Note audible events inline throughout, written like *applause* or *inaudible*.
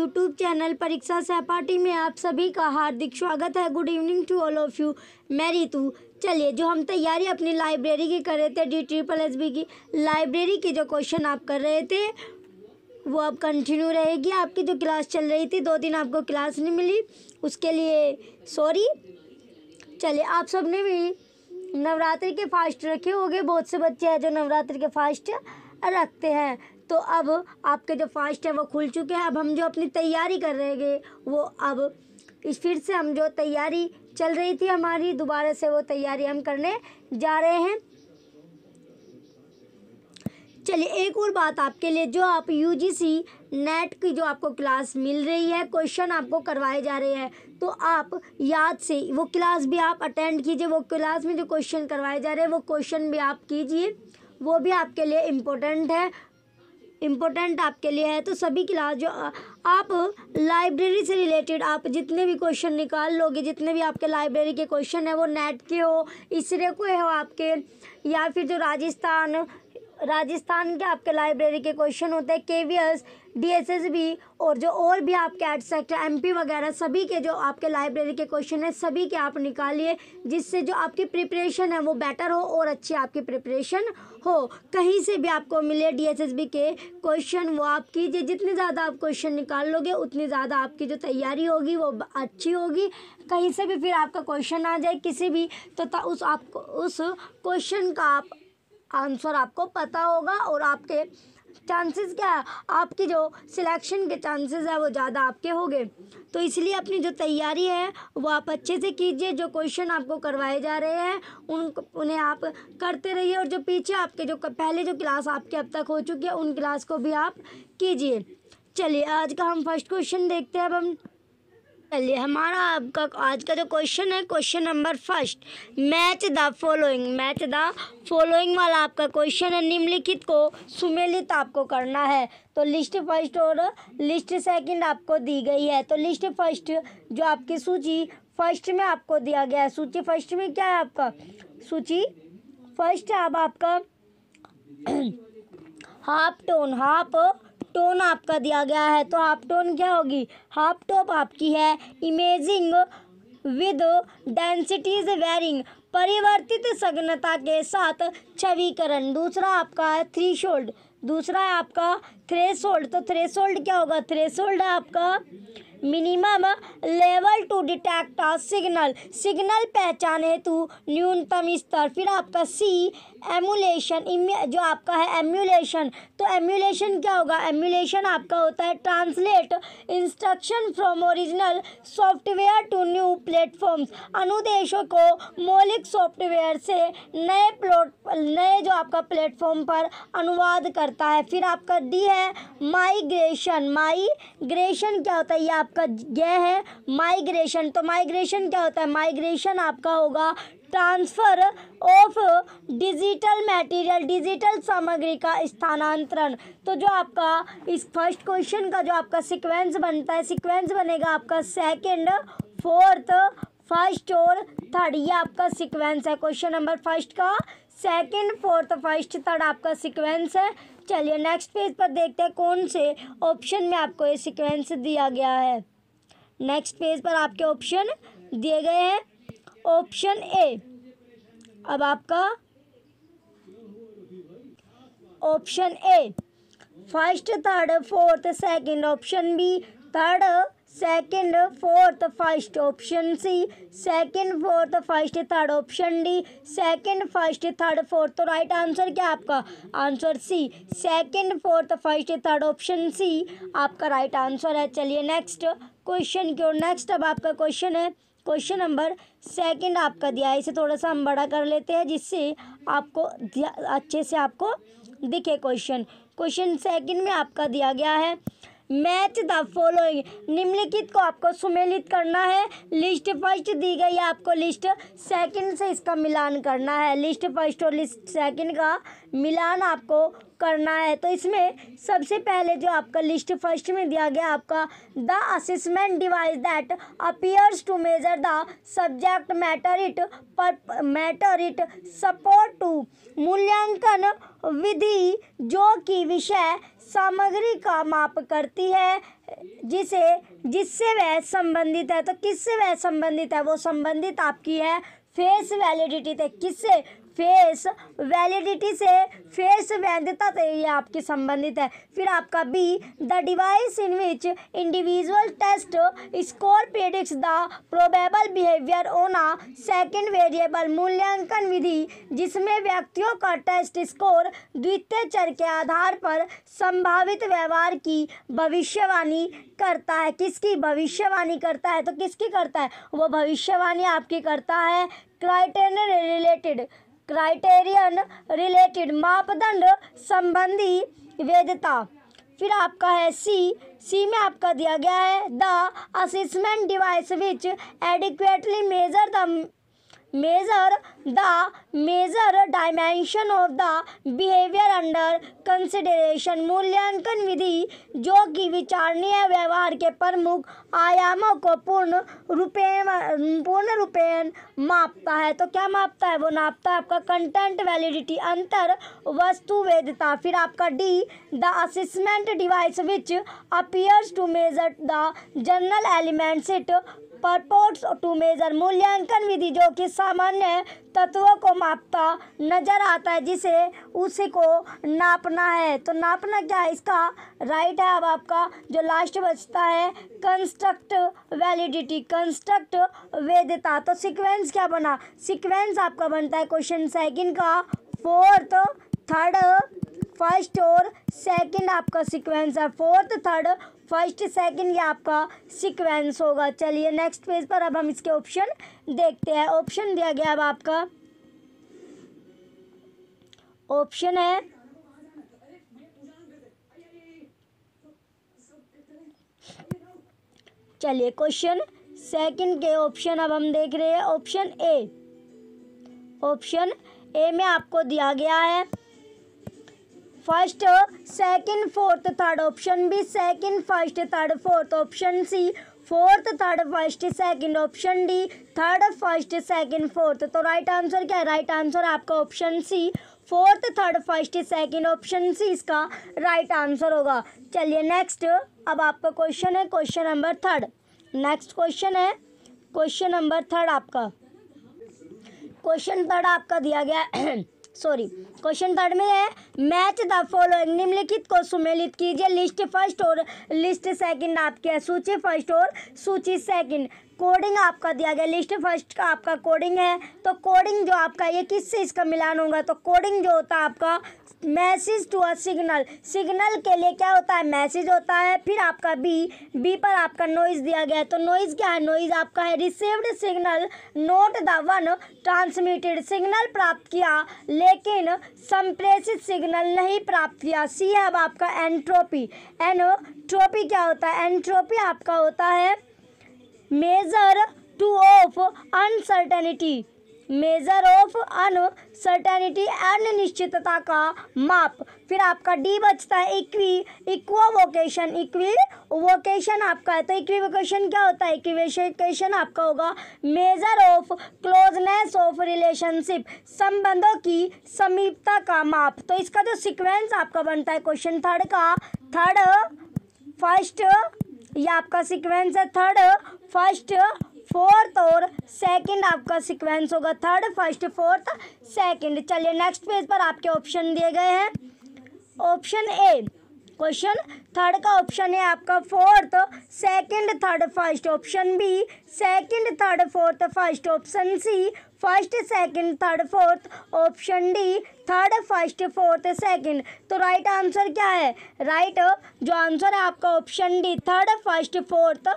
YouTube channel परीक्षा सहपाठी में आप सभी का हार्दिक स्वागत है good evening to all of you मैं रितु चलिए जो हम तैयारी अपनी लाइब्रेरी की कर रहे थे डी ट्रिपल एस बी की लाइब्रेरी की जो क्वेश्चन आप कर रहे थे वो अब कंटिन्यू रहेगी आपकी जो क्लास चल रही थी दो दिन आपको क्लास नहीं मिली उसके लिए सॉरी चलिए आप सब ने भी नवरात्रि के फास्ट रखे होंगे बहुत से बच्चे हैं जो नवरात्रि के फास्ट रखते हैं तो अब आपके जो फास्ट है वो खुल चुके हैं अब हम जो अपनी तैयारी कर रहे हैं वो अब इस फिर से हम जो तैयारी चल रही थी हमारी दोबारा से वो तैयारी हम करने जा रहे हैं चलिए एक और बात आपके लिए जो आप यू नेट की जो आपको क्लास मिल रही है क्वेश्चन आपको करवाए जा रहे हैं तो आप याद से वो क्लास भी आप अटेंड कीजिए वो क्लास में जो क्वेश्चन करवाए जा रहे हैं वो क्वेश्चन भी आप कीजिए वो भी आपके लिए इम्पोर्टेंट है इम्पोर्टेंट आपके लिए है तो सभी क्लास जो आप लाइब्रेरी से रिलेटेड आप जितने भी क्वेश्चन निकाल लोगे जितने भी आपके लाइब्रेरी के क्वेश्चन है वो नेट के हो इसरे को हो आपके या फिर जो राजस्थान राजस्थान के आपके लाइब्रेरी के क्वेश्चन होते हैं K V S D S S B और जो और भी आपके एड सेक्टर एम पी वगैरह सभी के जो आपके लाइब्रेरी के क्वेश्चन है सभी के आप निकालिए जिससे जो आपकी प्रिपरेशन है वो बेटर हो और अच्छी आपकी प्रिपरेशन हो कहीं से भी आपको मिले डी के क्वेश्चन वो आप कीजिए जितने ज़्यादा आप क्वेश्चन निकाल लोगे उतनी ज़्यादा आपकी जो तैयारी होगी वो अच्छी होगी कहीं से भी फिर आपका क्वेश्चन आ जाए किसी भी तो उस आपको उस क्वेश्चन का आप आंसर आपको पता होगा और आपके चांसेस क्या है आपकी जो सिलेक्शन के चांसेस है वो ज़्यादा आपके हो गए तो इसलिए अपनी जो तैयारी है वो आप अच्छे से कीजिए जो क्वेश्चन आपको करवाए जा रहे हैं उन उन्हें आप करते रहिए और जो पीछे आपके जो पहले जो क्लास आपके अब तक हो चुकी है उन क्लास को भी आप कीजिए चलिए आज का हम फर्स्ट क्वेश्चन देखते हैं अब हम चलिए हमारा आपका आज का जो क्वेश्चन है question number first match the following match the following वाला आपका क्वेश्चन है निम्नलिखित को सुमेलित आपको करना है तो लिस्ट फर्स्ट और लिस्ट सेकंड आपको दी गई है तो लिस्ट फर्स्ट जो आपकी सूची फर्स्ट में आपको दिया गया है सूची फर्स्ट में क्या है आपका सूची फर्स्ट अब आपका हाफ टोन हाफ टोन आपका दिया गया है तो हाफ टोन क्या होगी हाफ टॉप आपकी है इमेजिंग विद डेंसिटीज वेरिंग परिवर्तित सघनता के साथ छविकरण दूसरा आपका है थ्री शोल्ड दूसरा है आपका थ्रेसोल्ड तो थ्रेसोल्ड क्या होगा थ्रेसोल्ड है आपका minimum level to detect signal signal पहचान हेतु न्यूनतम स्तर फिर आपका सी एमुलेशन जो आपका है एम्यूलेशन तो एम्यूलेशन क्या होगा एम्यूलेशन आपका होता है translate instruction from original software to new platforms अनुदेशों को मौलिक सॉफ्टवेयर से नए प्लॉट नए जो आपका प्लेटफॉर्म पर अनुवाद करता है फिर आपका डी है माइग्रेशन माइग्रेशन क्या होता है ये आपका यह है माइग्रेशन तो माइग्रेशन क्या होता है माइग्रेशन आपका होगा transfer of digital material digital सामग्री का स्थानांतरण तो जो आपका इस फर्स्ट क्वेश्चन का जो आपका सीक्वेंस बनता है सीक्वेंस बनेगा आपका सेकंड फोर्थ फर्स्ट और थर्ड ये आपका सीक्वेंस है क्वेश्चन नंबर फर्स्ट का सेकंड फोर्थ फर्स्ट थर्ड आपका सीक्वेंस है चलिए नेक्स्ट पेज पर देखते हैं कौन से ऑप्शन में आपको ये सिक्वेंस दिया गया है नेक्स्ट पेज पर आपके ऑप्शन दिए गए हैं ऑप्शन ए अब आपका option A first third fourth second option B third second fourth first option C second fourth first third option D second first third fourth तो राइट आंसर क्या आपका answer C second fourth first third option C आपका right answer है चलिए next question की ओर next अब आपका क्वेश्चन है क्वेश्चन नंबर सेकंड आपका दिया है इसे थोड़ा सा हम बड़ा कर लेते हैं जिससे आपको अच्छे से आपको दिखे क्वेश्चन क्वेश्चन सेकंड में आपका दिया गया है मैच द फॉलोइंग निम्नलिखित को आपको सुमेलित करना है लिस्ट फर्स्ट दी गई है आपको लिस्ट सेकंड से इसका मिलान करना है लिस्ट फर्स्ट और लिस्ट सेकंड का मिलान आपको करना है तो इसमें सबसे पहले जो आपका लिस्ट फर्स्ट में दिया गया आपका the assessment device that appears to measure the subject matter it पर मैटर इट सपोर्ट टू मूल्यांकन विधि जो कि विषय सामग्री का माप करती है जिसे जिससे वह संबंधित है तो किससे वह संबंधित है वो संबंधित आपकी है फेस वैलिडिटी थे तो किससे फेस वैलिडिटी से फेस वैधता से ये आपके संबंधित है फिर आपका B the device in which individual test score predicts the probable behaviour on a second variable मूल्यांकन विधि जिसमें व्यक्तियों का टेस्ट स्कोर द्वितीय चर के आधार पर संभावित व्यवहार की भविष्यवाणी करता है किसकी भविष्यवाणी करता है तो किसकी करता है वो भविष्यवाणी आपकी करता है क्राइटेरिया रिलेटेड क्राइटेरियन रिलेटेड मापदंड संबंधी वैधता फिर आपका है सी सी में आपका दिया गया है the assessment device which adequately measure the measure the measure dimension of the behavior under consideration मूल्यांकन विधि जो कि विचारणीय व्यवहार के प्रमुख आयामों को पूर्ण रूपेण पूर्ण रूपेण मापता है तो क्या मापता है वो नापता है आपका कंटेंट वैलिडिटी अंतर वस्तु वेदता फिर आपका D the assessment device which appears to measure the general elements it purports to measure मूल्यांकन विधि जो कि सामान्य तत्वों को मापता नजर आता है जिसे उसी को नापना है तो नापना क्या है इसका राइट है अब आपका जो लास्ट बचता है कंस्ट्रक्ट वैलिडिटी कंस्ट्रक्ट वेदता तो सीक्वेंस क्या बना सीक्वेंस आपका बनता है क्वेश्चन सेकंड का फोर्थ थर्ड फर्स्ट और सेकंड आपका सीक्वेंस है फोर्थ थर्ड फर्स्ट सेकंड ये आपका सीक्वेंस होगा चलिए नेक्स्ट पेज पर अब हम इसके ऑप्शन देखते हैं ऑप्शन दिया गया अब आपका ऑप्शन है चलिए क्वेश्चन सेकंड के ऑप्शन अब हम देख रहे हैं ऑप्शन ए ऑप्शन ए में आपको दिया गया है first second fourth third option B second first third fourth option C fourth third first second option D third first second fourth तो राइट आंसर क्या है राइट आंसर आपका option C fourth third first second option C इसका right answer होगा चलिए next अब आपका question है question number third next question है क्वेश्चन नंबर थर्ड आपका क्वेश्चन थर्ड आपका दिया गया सॉरी क्वेश्चन थर्ड में है मैच द फॉलोइंग निम्नलिखित को सुमेलित कीजिए लिस्ट फर्स्ट और लिस्ट सेकंड आपके है सूची फर्स्ट और सूची सेकंड कोडिंग आपका दिया गया लिस्ट फर्स्ट का आपका कोडिंग है तो कोडिंग जो आपका ये किससे इसका मिलान होगा तो कोडिंग जो होता है आपका message to a signal signal के लिए क्या होता है मैसेज होता है फिर आपका बी बी पर आपका नॉइज दिया गया है तो नॉइज क्या है नॉइज आपका है received signal not the one transmitted signal प्राप्त किया लेकिन संप्रेषित सिग्नल नहीं प्राप्त किया सी है अब आपका एंट्रोपी एनोट्रोपी क्या होता है एंट्रोपी आपका होता है measure to of uncertainty measure of uncertainty अनिश्चितता का माप फिर आपका डी बचता है इक्वी इक्वो वोकेशन इक्वी वोकेशन आपका है तो इक्वी वोकेशन क्या होता है इक्वी वोकेशन आपका होगा measure of closeness of relationship संबंधों की समीपता का माप तो इसका जो सीक्वेंस आपका बनता है क्वेश्चन थर्ड का थर्ड फर्स्ट ये आपका सीक्वेंस है थर्ड फर्स्ट फोर्थ और सेकंड आपका सीक्वेंस होगा थर्ड फर्स्ट फोर्थ सेकंड चलिए नेक्स्ट पेज पर आपके ऑप्शन दिए गए हैं ऑप्शन ए क्वेश्चन थर्ड का ऑप्शन है आपका fourth second third first option B second third fourth first option C first second third fourth option D third first fourth second तो राइट right आंसर क्या है right right, जो answer है आपका option D third first fourth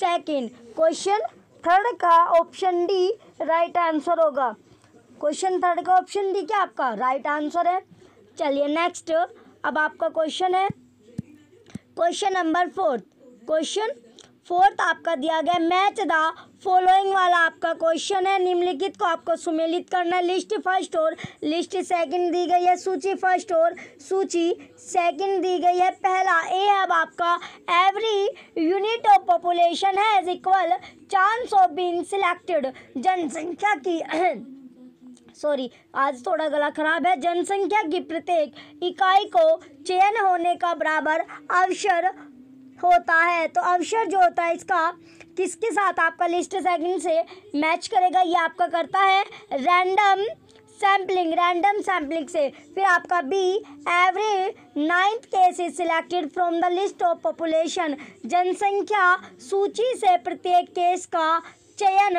second question third का option D right answer होगा question third का option D क्या आपका राइट right आंसर है चलिए नेक्स्ट अब आपका क्वेश्चन है question number fourth question fourth आपका दिया गया मैच द फॉलोइंग वाला आपका क्वेश्चन है निम्नलिखित को आपको सुमेलित करना है लिस्ट फर्स्ट और लिस्ट सेकंड दी गई है सूची फर्स्ट और सूची सेकंड दी गई है पहला ए अब आपका एवरी यूनिट ऑफ पॉपुलेशन है has equal chance of being selected जनसंख्या की सॉरी *clears throat* आज थोड़ा गला खराब है जनसंख्या की प्रत्येक इकाई को चयन होने का बराबर अवसर होता है तो अवसर जो होता है इसका किसके साथ आपका लिस्ट सेकंड से मैच करेगा ये आपका करता है रैंडम सैम्पलिंग रैंडम सैम्पलिंग से फिर आपका B every ninth case is selected from the list of population जनसंख्या सूची से प्रत्येक केस का चयन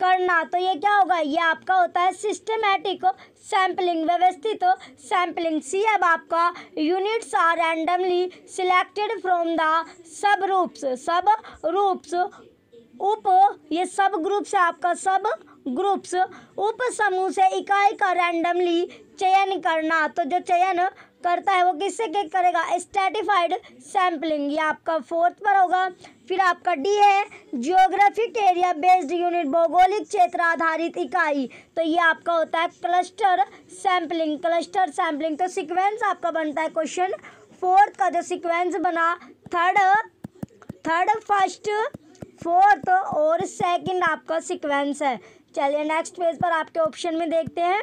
करना तो ये क्या होगा ये आपका होता है सिस्टमेटिक सैम्पलिंग व्यवस्थित सैम्पलिंग सी अब आपका units are randomly selected from the subgroups सब रूप्स उप ये सब ग्रुप्स है आपका सब ग्रुप्स उप समूह से इकाई का रैंडमली चयन करना तो जो चयन करता है वो किससे क्या करेगा स्टेटिफाइड सैम्पलिंग ये आपका फोर्थ पर होगा फिर आपका डी है जियोग्राफिक एरिया बेस्ड यूनिट भौगोलिक क्षेत्र आधारित इकाई तो ये आपका होता है क्लस्टर सैम्पलिंग क्लस्टर सैम्पलिंग तो सीक्वेंस आपका बनता है क्वेश्चन फोर्थ का जो सीक्वेंस बना थर्ड थर्ड फर्स्ट फोर्थ और सेकंड आपका सीक्वेंस है चलिए नेक्स्ट पेज पर आपके ऑप्शन में देखते हैं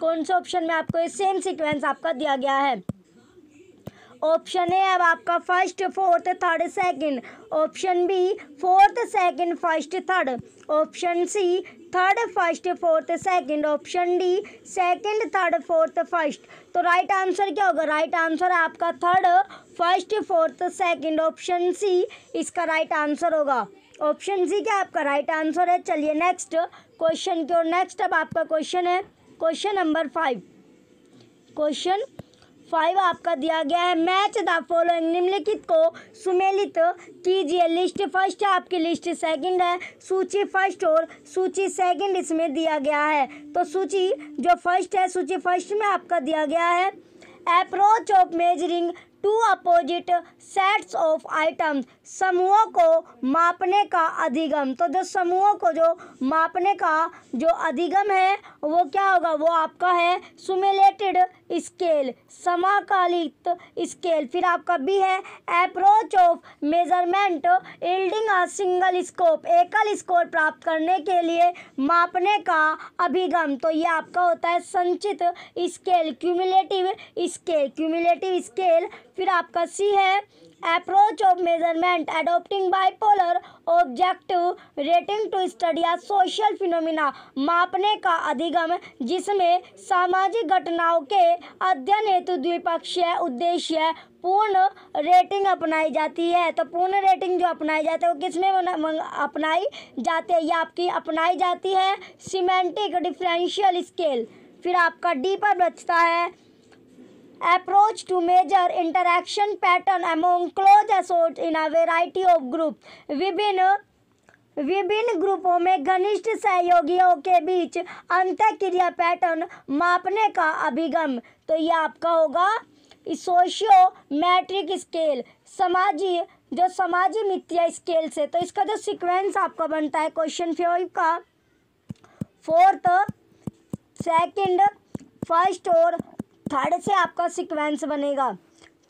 कौन से ऑप्शन में आपको ये सेम सिक्वेंस आपका दिया गया है ऑप्शन ए अब आपका first fourth third second option B fourth second first third option C third first fourth second option D second third fourth first तो राइट आंसर क्या होगा राइट आंसर आपका third first fourth second option C इसका right answer होगा option C क्या आपका right answer है चलिए नेक्स्ट क्वेश्चन की ओर नेक्स्ट अब आपका क्वेश्चन है question number five question five आपका दिया गया है मैच द फॉलोइंग निम्नलिखित को सुमेलित कीजिए लिस्ट फर्स्ट है आपकी लिस्ट सेकंड है सूची फर्स्ट और सूची सेकंड इसमें दिया गया है तो सूची जो फर्स्ट है सूची फर्स्ट में आपका दिया गया है approach of measuring to opposite sets of items समूहों को मापने का अधिगम तो जो समूहों को जो मापने का जो अधिगम है वो क्या होगा वो आपका है सुमेलेटेड स्केल समाकालित स्केल फिर आपका बी है approach of measurement yielding a single score एकल स्कोर प्राप्त करने के लिए मापने का अभिगम तो ये आपका होता है संचित scale cumulative scale cumulative scale फिर आपका सी है approach of measurement adopting bipolar objective rating to study a social phenomena मापने का अधिगम जिसमें सामाजिक घटनाओं के अध्ययन हेतु द्विपक्षीय उद्देश्य पूर्ण रेटिंग अपनाई जाती है तो पूर्ण रेटिंग जो अपनाई जाती है वो किस में अपनाई जाती है या आपकी अपनाई जाती है सीमेंटिक डिफरेंशियल स्केल फिर आपका डीपर बचता है approach to measure interaction pattern among close associates in a variety of group विभिन्न विभिन्न ग्रुपों में घनिष्ठ सहयोगियों के बीच क्रिया पैटर्न मापने का अभिगम तो ये आपका होगा सोशियो मैट्रिक स्केल समाजी जो समाजी मितिया स्केल से तो इसका जो सीक्वेंस आपका बनता है क्वेश्चन फाइव का फोर्थ सेकंड फर्स्ट और थर्ड से आपका सीक्वेंस बनेगा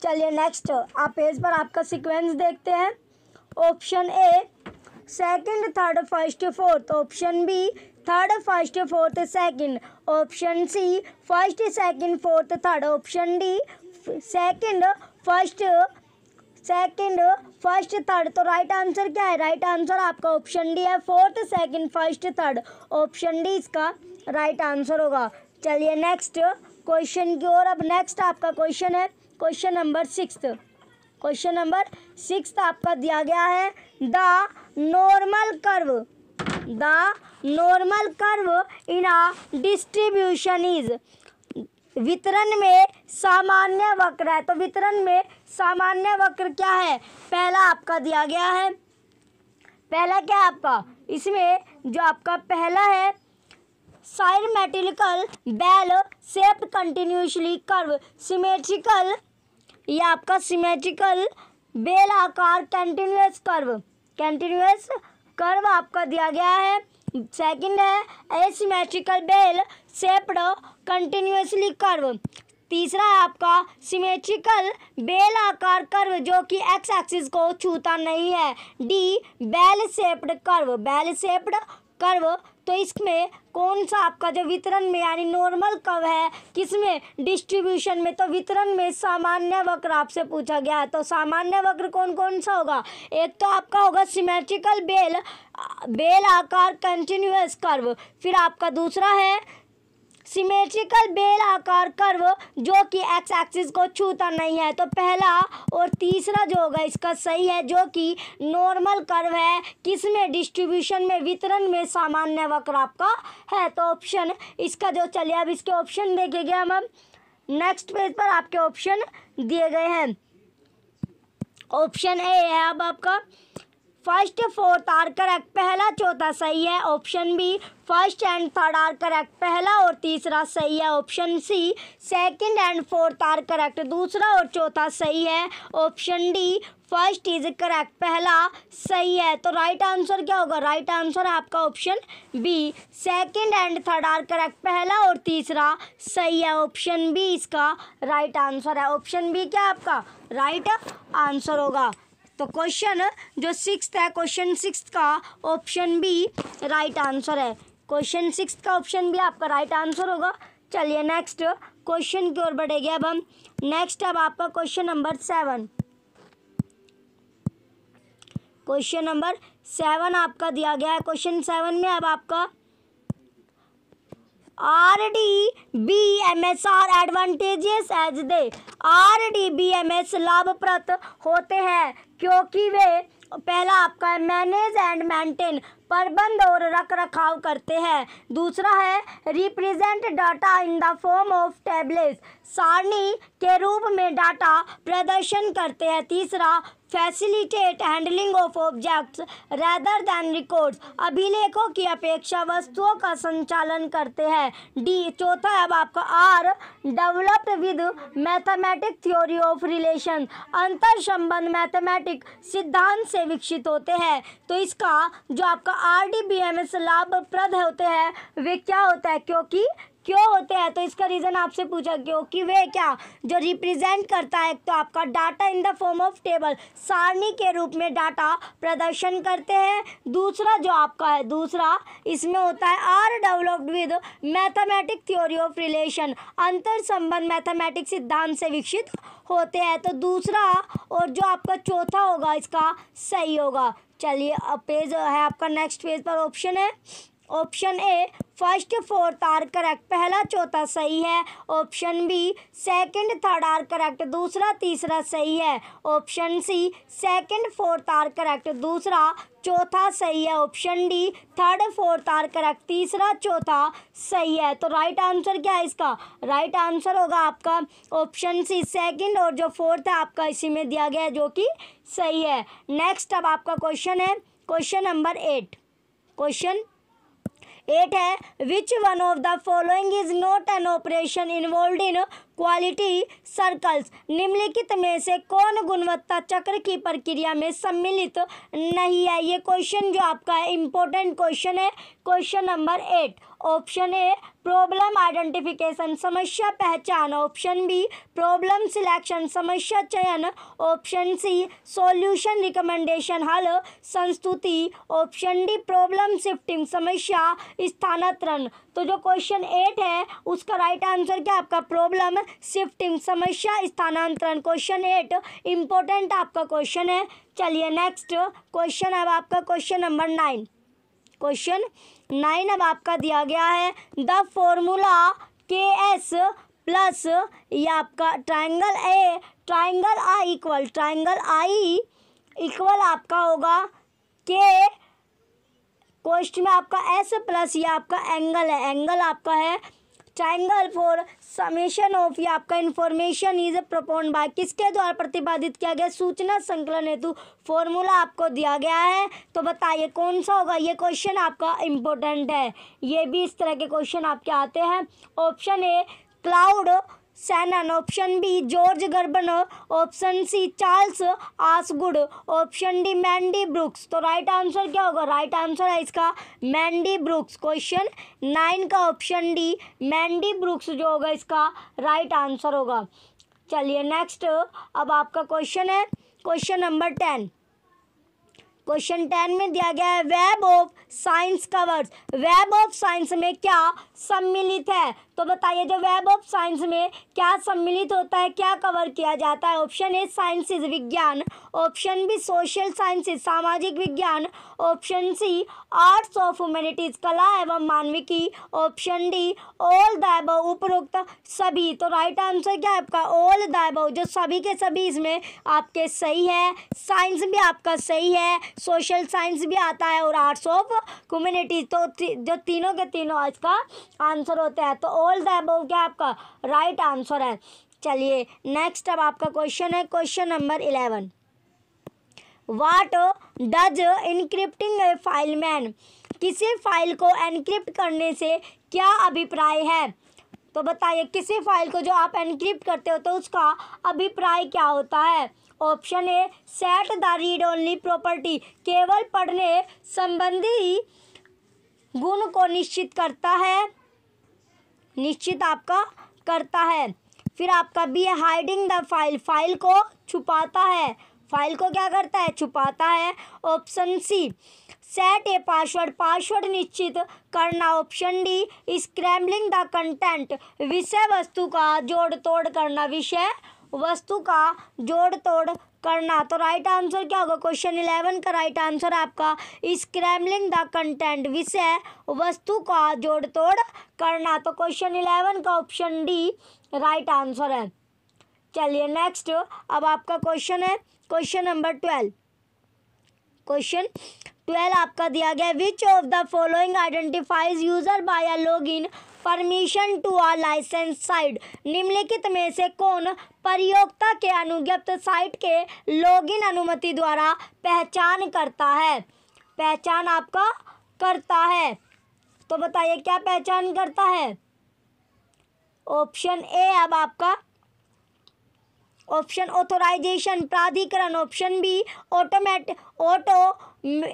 चलिए नेक्स्ट आप पेज पर आपका सीक्वेंस देखते हैं option A second third first fourth option B third first fourth second option C first second fourth third option D second first second first third तो राइट आंसर क्या है राइट आंसर आपका option D है fourth second first third option D इसका right answer होगा चलिए next question की ओर अब नेक्स्ट आपका क्वेश्चन है question number six question number six आपका दिया गया है the normal curve the normal curve in a distribution is वितरण में सामान्य वक्र है तो वितरण में सामान्य वक्र क्या है पहला आपका दिया गया है पहला क्या है आपका इसमें जो आपका पहला है side बैल bell shaped कर्व curved ये आपका सिमेट्रिकल बेल आकार कंटिन्यूस कर्व कंटिन्यूस कर्व आपका दिया गया है सेकंड है asymmetrical bell shaped continuously curve तीसरा है आपका सिमेट्रिकल बेल आकार कर्व जो कि एक्स एक्सिस को छूता नहीं है D bell shaped curve bell shaped curve तो इसमें कौन सा आपका जो वितरण में यानी नॉर्मल कव है किसमें डिस्ट्रीब्यूशन में तो वितरण में सामान्य वक्र आपसे पूछा गया है तो सामान्य वक्र कौन कौन सा होगा एक तो आपका होगा सिमेट्रिकल बेल बेल आकार कंटिन्यूस कर्व फिर आपका दूसरा है सिमेट्रिकल बेल आकार कर्व जो कि एक्स एक्सिस को छूता नहीं है तो पहला और तीसरा जो होगा इसका सही है जो कि नॉर्मल कर्व है किसमें डिस्ट्रीब्यूशन में वितरण में सामान्य वक्र आपका है तो ऑप्शन इसका जो चलिए अब इसके ऑप्शन देखेंगे हम अब नेक्स्ट पेज पर आपके ऑप्शन दिए गए हैं ऑप्शन ए है अब आपका फर्स्ट फोर्थ आर करेक्ट पहला चौथा सही है option B first and third are correct पहला और तीसरा सही है option C second and fourth are correct दूसरा और चौथा सही है option D first is correct पहला सही है तो राइट right आंसर क्या होगा राइट right आंसर आपका option B second and third are correct पहला और तीसरा सही है ऑप्शन बी इसका राइट right आंसर है ऑप्शन बी क्या आपका राइट आंसर होगा तो क्वेश्चन जो सिक्स है क्वेश्चन सिक्स का ऑप्शन बी राइट आंसर है क्वेश्चन सिक्स का ऑप्शन भी आपका राइट आंसर होगा चलिए नेक्स्ट क्वेश्चन की ओर बढ़ेगी अब हम नेक्स्ट अब आपका question number seven question number seven आपका दिया गया है क्वेश्चन सेवन में अब आपका आर एडवांटेजेस एज दे एस लाभप्रद होते हैं क्योंकि वे पहला आपका मैनेज एंड मेंटेन प्रबंध और रख रखाव करते हैं दूसरा है represent data in the form of tables सारणी के रूप में डाटा प्रदर्शन करते हैं तीसरा facilitate handling of objects rather than records अभिलेखों की अपेक्षा वस्तुओं का संचालन करते हैं डी चौथा है अब आपका are developed with mathematic theory of relation अंतर संबंध मैथमेटिक सिद्धांत से विकसित होते हैं तो इसका जो आपका R D B M S लाभप्रद होते हैं वे क्या होता है क्योंकि क्यों होते हैं तो इसका रीज़न आपसे पूछा क्योंकि वे क्या जो रिप्रेजेंट करता है तो आपका data in the form of table सारणी के रूप में डाटा प्रदर्शन करते हैं दूसरा जो आपका है दूसरा इसमें होता है are developed with mathematic theory of relation अंतर संबंध मैथमेटिक सिद्धांत से विकसित होते हैं तो दूसरा और जो आपका चौथा होगा इसका सही होगा चलिए अब पेज है आपका नेक्स्ट पेज पर ऑप्शन है option A first fourth are correct पहला चौथा सही है option B second third are correct दूसरा तीसरा सही है option C second fourth are correct दूसरा चौथा सही है option D third fourth are correct तीसरा चौथा सही है तो राइट आंसर क्या है इसका राइट आंसर होगा आपका ऑप्शन सी सेकंड और जो फोर्थ है आपका इसी में दिया गया है जो कि सही है नेक्स्ट अब आपका क्वेश्चन है question number eight question eight है which one of the following is not an operation involve in quality circles निम्नलिखित में से कौन गुणवत्ता चक्र की प्रक्रिया में सम्मिलित नहीं है ये क्वेश्चन जो आपका है इंपॉर्टेंट क्वेश्चन है question number eight option A problem identification समस्या पहचान ऑप्शन बी प्रॉब्लम सिलेक्शन समस्या चयन ऑप्शन सी सॉल्यूशन रिकमेंडेशन हल संस्तुति ऑप्शन डी प्रॉब्लम शिफ्टिंग समस्या स्थानांतरण तो जो क्वेश्चन एट है उसका राइट आंसर क्या आपका प्रॉब्लम शिफ्टिंग समस्या स्थानांतरण क्वेश्चन एट इम्पोर्टेंट आपका क्वेश्चन है चलिए नेक्स्ट क्वेश्चन अब आपका question number nine question nine अब आपका दिया गया है the formula K S plus ये आपका triangle A triangle I equal triangle I equal आपका होगा के क्वेश्चन में आपका एस प्लस ये आपका एंगल है एंगल आपका है ट्राइंगल फॉर समेशन ऑफ या आपका इन्फॉर्मेशन इज प्रपोन बाय किसके द्वारा प्रतिपादित किया गया सूचना संकलन हेतु फॉर्मूला आपको दिया गया है तो बताइए कौन सा होगा ये क्वेश्चन आपका इम्पोर्टेंट है ये भी इस तरह के क्वेश्चन आपके आते हैं option A Claude Shannon option B George Gerbner option C Charles Osgood option D Mandy Brooks तो राइट आंसर क्या होगा राइट आंसर है इसका मैंडी ब्रुक्स क्वेश्चन नाइन का ऑप्शन डी मैंडी ब्रुक्स जो होगा इसका राइट आंसर होगा चलिए नेक्स्ट अब आपका क्वेश्चन है question number ten question ten में दिया गया है web of science covers web of science में क्या सम्मिलित है तो बताइए जो वेब ऑफ साइंस में क्या सम्मिलित होता है क्या कवर किया जाता है ऑप्शन ए साइंसेज विज्ञान ऑप्शन बी सोशल साइंसेज सामाजिक विज्ञान option C arts of humanities कला एवं मानविकी ऑप्शन डी ऑल दैब उपरोक्त सभी तो राइट आंसर क्या है आपका ऑल दैब जो सभी के सभी इसमें आपके सही है साइंस भी आपका सही है सोशल साइंस भी आता है और आर्ट्स ऑफ ह्यूमैनिटीज तो जो तीनों के तीनों आज का आंसर होता है तो ऑल द अबव क्या आपका राइट right आंसर है चलिए नेक्स्ट अब आपका क्वेश्चन है question number eleven what does encrypting a file mean किसी फाइल को एनक्रिप्ट करने से क्या अभिप्राय है तो बताइए किसी फाइल को जो आप एनक्रिप्ट करते हो तो उसका अभिप्राय क्या होता है option A set the read only property केवल पढ़ने संबंधी गुण को निश्चित करता है निश्चित आपका करता है फिर आपका बी है हाइडिंग द फाइल फाइल को छुपाता है फाइल को क्या करता है छुपाता है option C set a password password निश्चित करना option D scrambling the content विषय वस्तु का जोड़ तोड़ करना विषय वस्तु का जोड़ तोड़ करना तो राइट आंसर क्या होगा क्वेश्चन इलेवन का राइट आंसर आपका स्क्रैमलिंग द कंटेंट विषय वस्तु का जोड़ तोड़ करना तो क्वेश्चन इलेवन का ऑप्शन डी राइट आंसर है चलिए नेक्स्ट अब आपका क्वेश्चन है question number twelve question twelve आपका दिया गया which of the following identifies user by a log in permission to a license site निम्नलिखित में से कौन परियोक्ता के अनुज्ञप्त साइट के लॉगिन अनुमति द्वारा पहचान करता है पहचान आपका करता है तो बताइए क्या पहचान करता है ऑप्शन ए अब आपका ऑप्शन ऑथोराइजेशन प्राधिकरण option B automate auto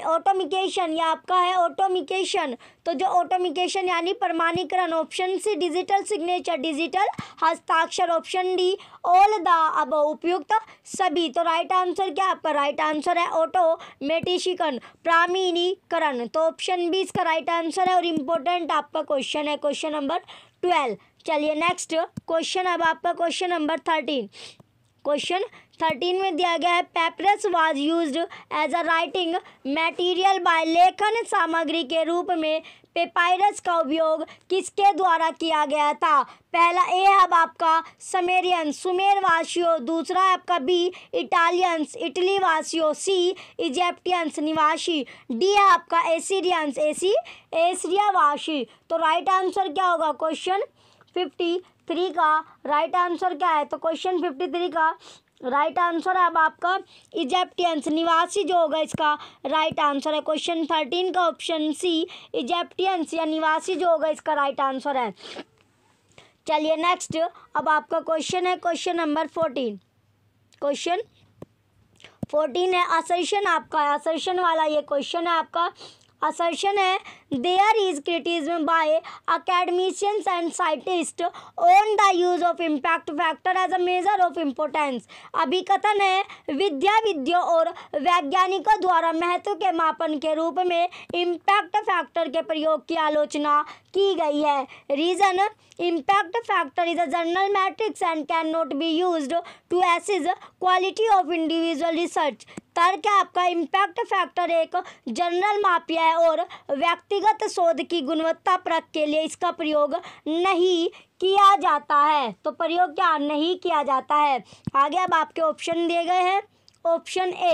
authentication या आपका है ऑटोमिकेशन तो जो ऑटोमिकेशन यानी प्रमाणीकरण option C digital signature digital हस्ताक्षर ऑप्शन डी ऑल द अब उपयुक्त सभी तो राइट आंसर क्या आपका राइट आंसर है ऑटोमेटिशिकन प्रामीणीकरण तो ऑप्शन बी इसका राइट आंसर है और इम्पोर्टेंट आपका क्वेश्चन है क्वेश्चन नंबर ट्वेल्व चलिए नेक्स्ट क्वेश्चन अब आपका question number thirteen question thirteen में दिया गया है papyrus was use as a writing material by लेखन सामग्री के रूप में पेपायरस का उपयोग किसके द्वारा किया गया था पहला ए है अब आपका समेरियन सुमेर वासियों दूसरा है आपका बी इटालियंस इटली वासियों सी इजिप्टियंस निवासी डी है आपका एसीरियंस एसी एसरिया वासी तो राइट आंसर क्या होगा क्वेश्चन फिफ्टी थ्री का राइट आंसर क्या है तो क्वेश्चन फिफ्टी थ्री का राइट आंसर है अब आपका इजिप्टियंस निवासी जो होगा इसका राइट आंसर है क्वेश्चन थर्टीन का ऑप्शन सी इजिप्टियंस या निवासी जो होगा इसका राइट आंसर है चलिए नेक्स्ट अब आपका क्वेश्चन है question number fourteen question fourteen है असर्शन आपका असर्शन वाला ये क्वेश्चन है आपका असर्शन है There is criticism by academicians and scientists on the use of impact factor as a measure of importance. अभिकथन है विद्याविद्यों और वैज्ञानिकों द्वारा महत्व के मापन के रूप में इम्पैक्ट फैक्टर के प्रयोग की आलोचना की गई है reason impact factor is a general matrix and cannot be used to assess quality of individual research तर्क आपका इम्पैक्ट फैक्टर एक जनरल मापिया है और व्यक्ति व्यक्तिगत शोध की गुणवत्ता परख के लिए इसका प्रयोग नहीं किया जाता है तो प्रयोग क्या नहीं किया जाता है आगे अब आपके ऑप्शन दिए गए हैं option A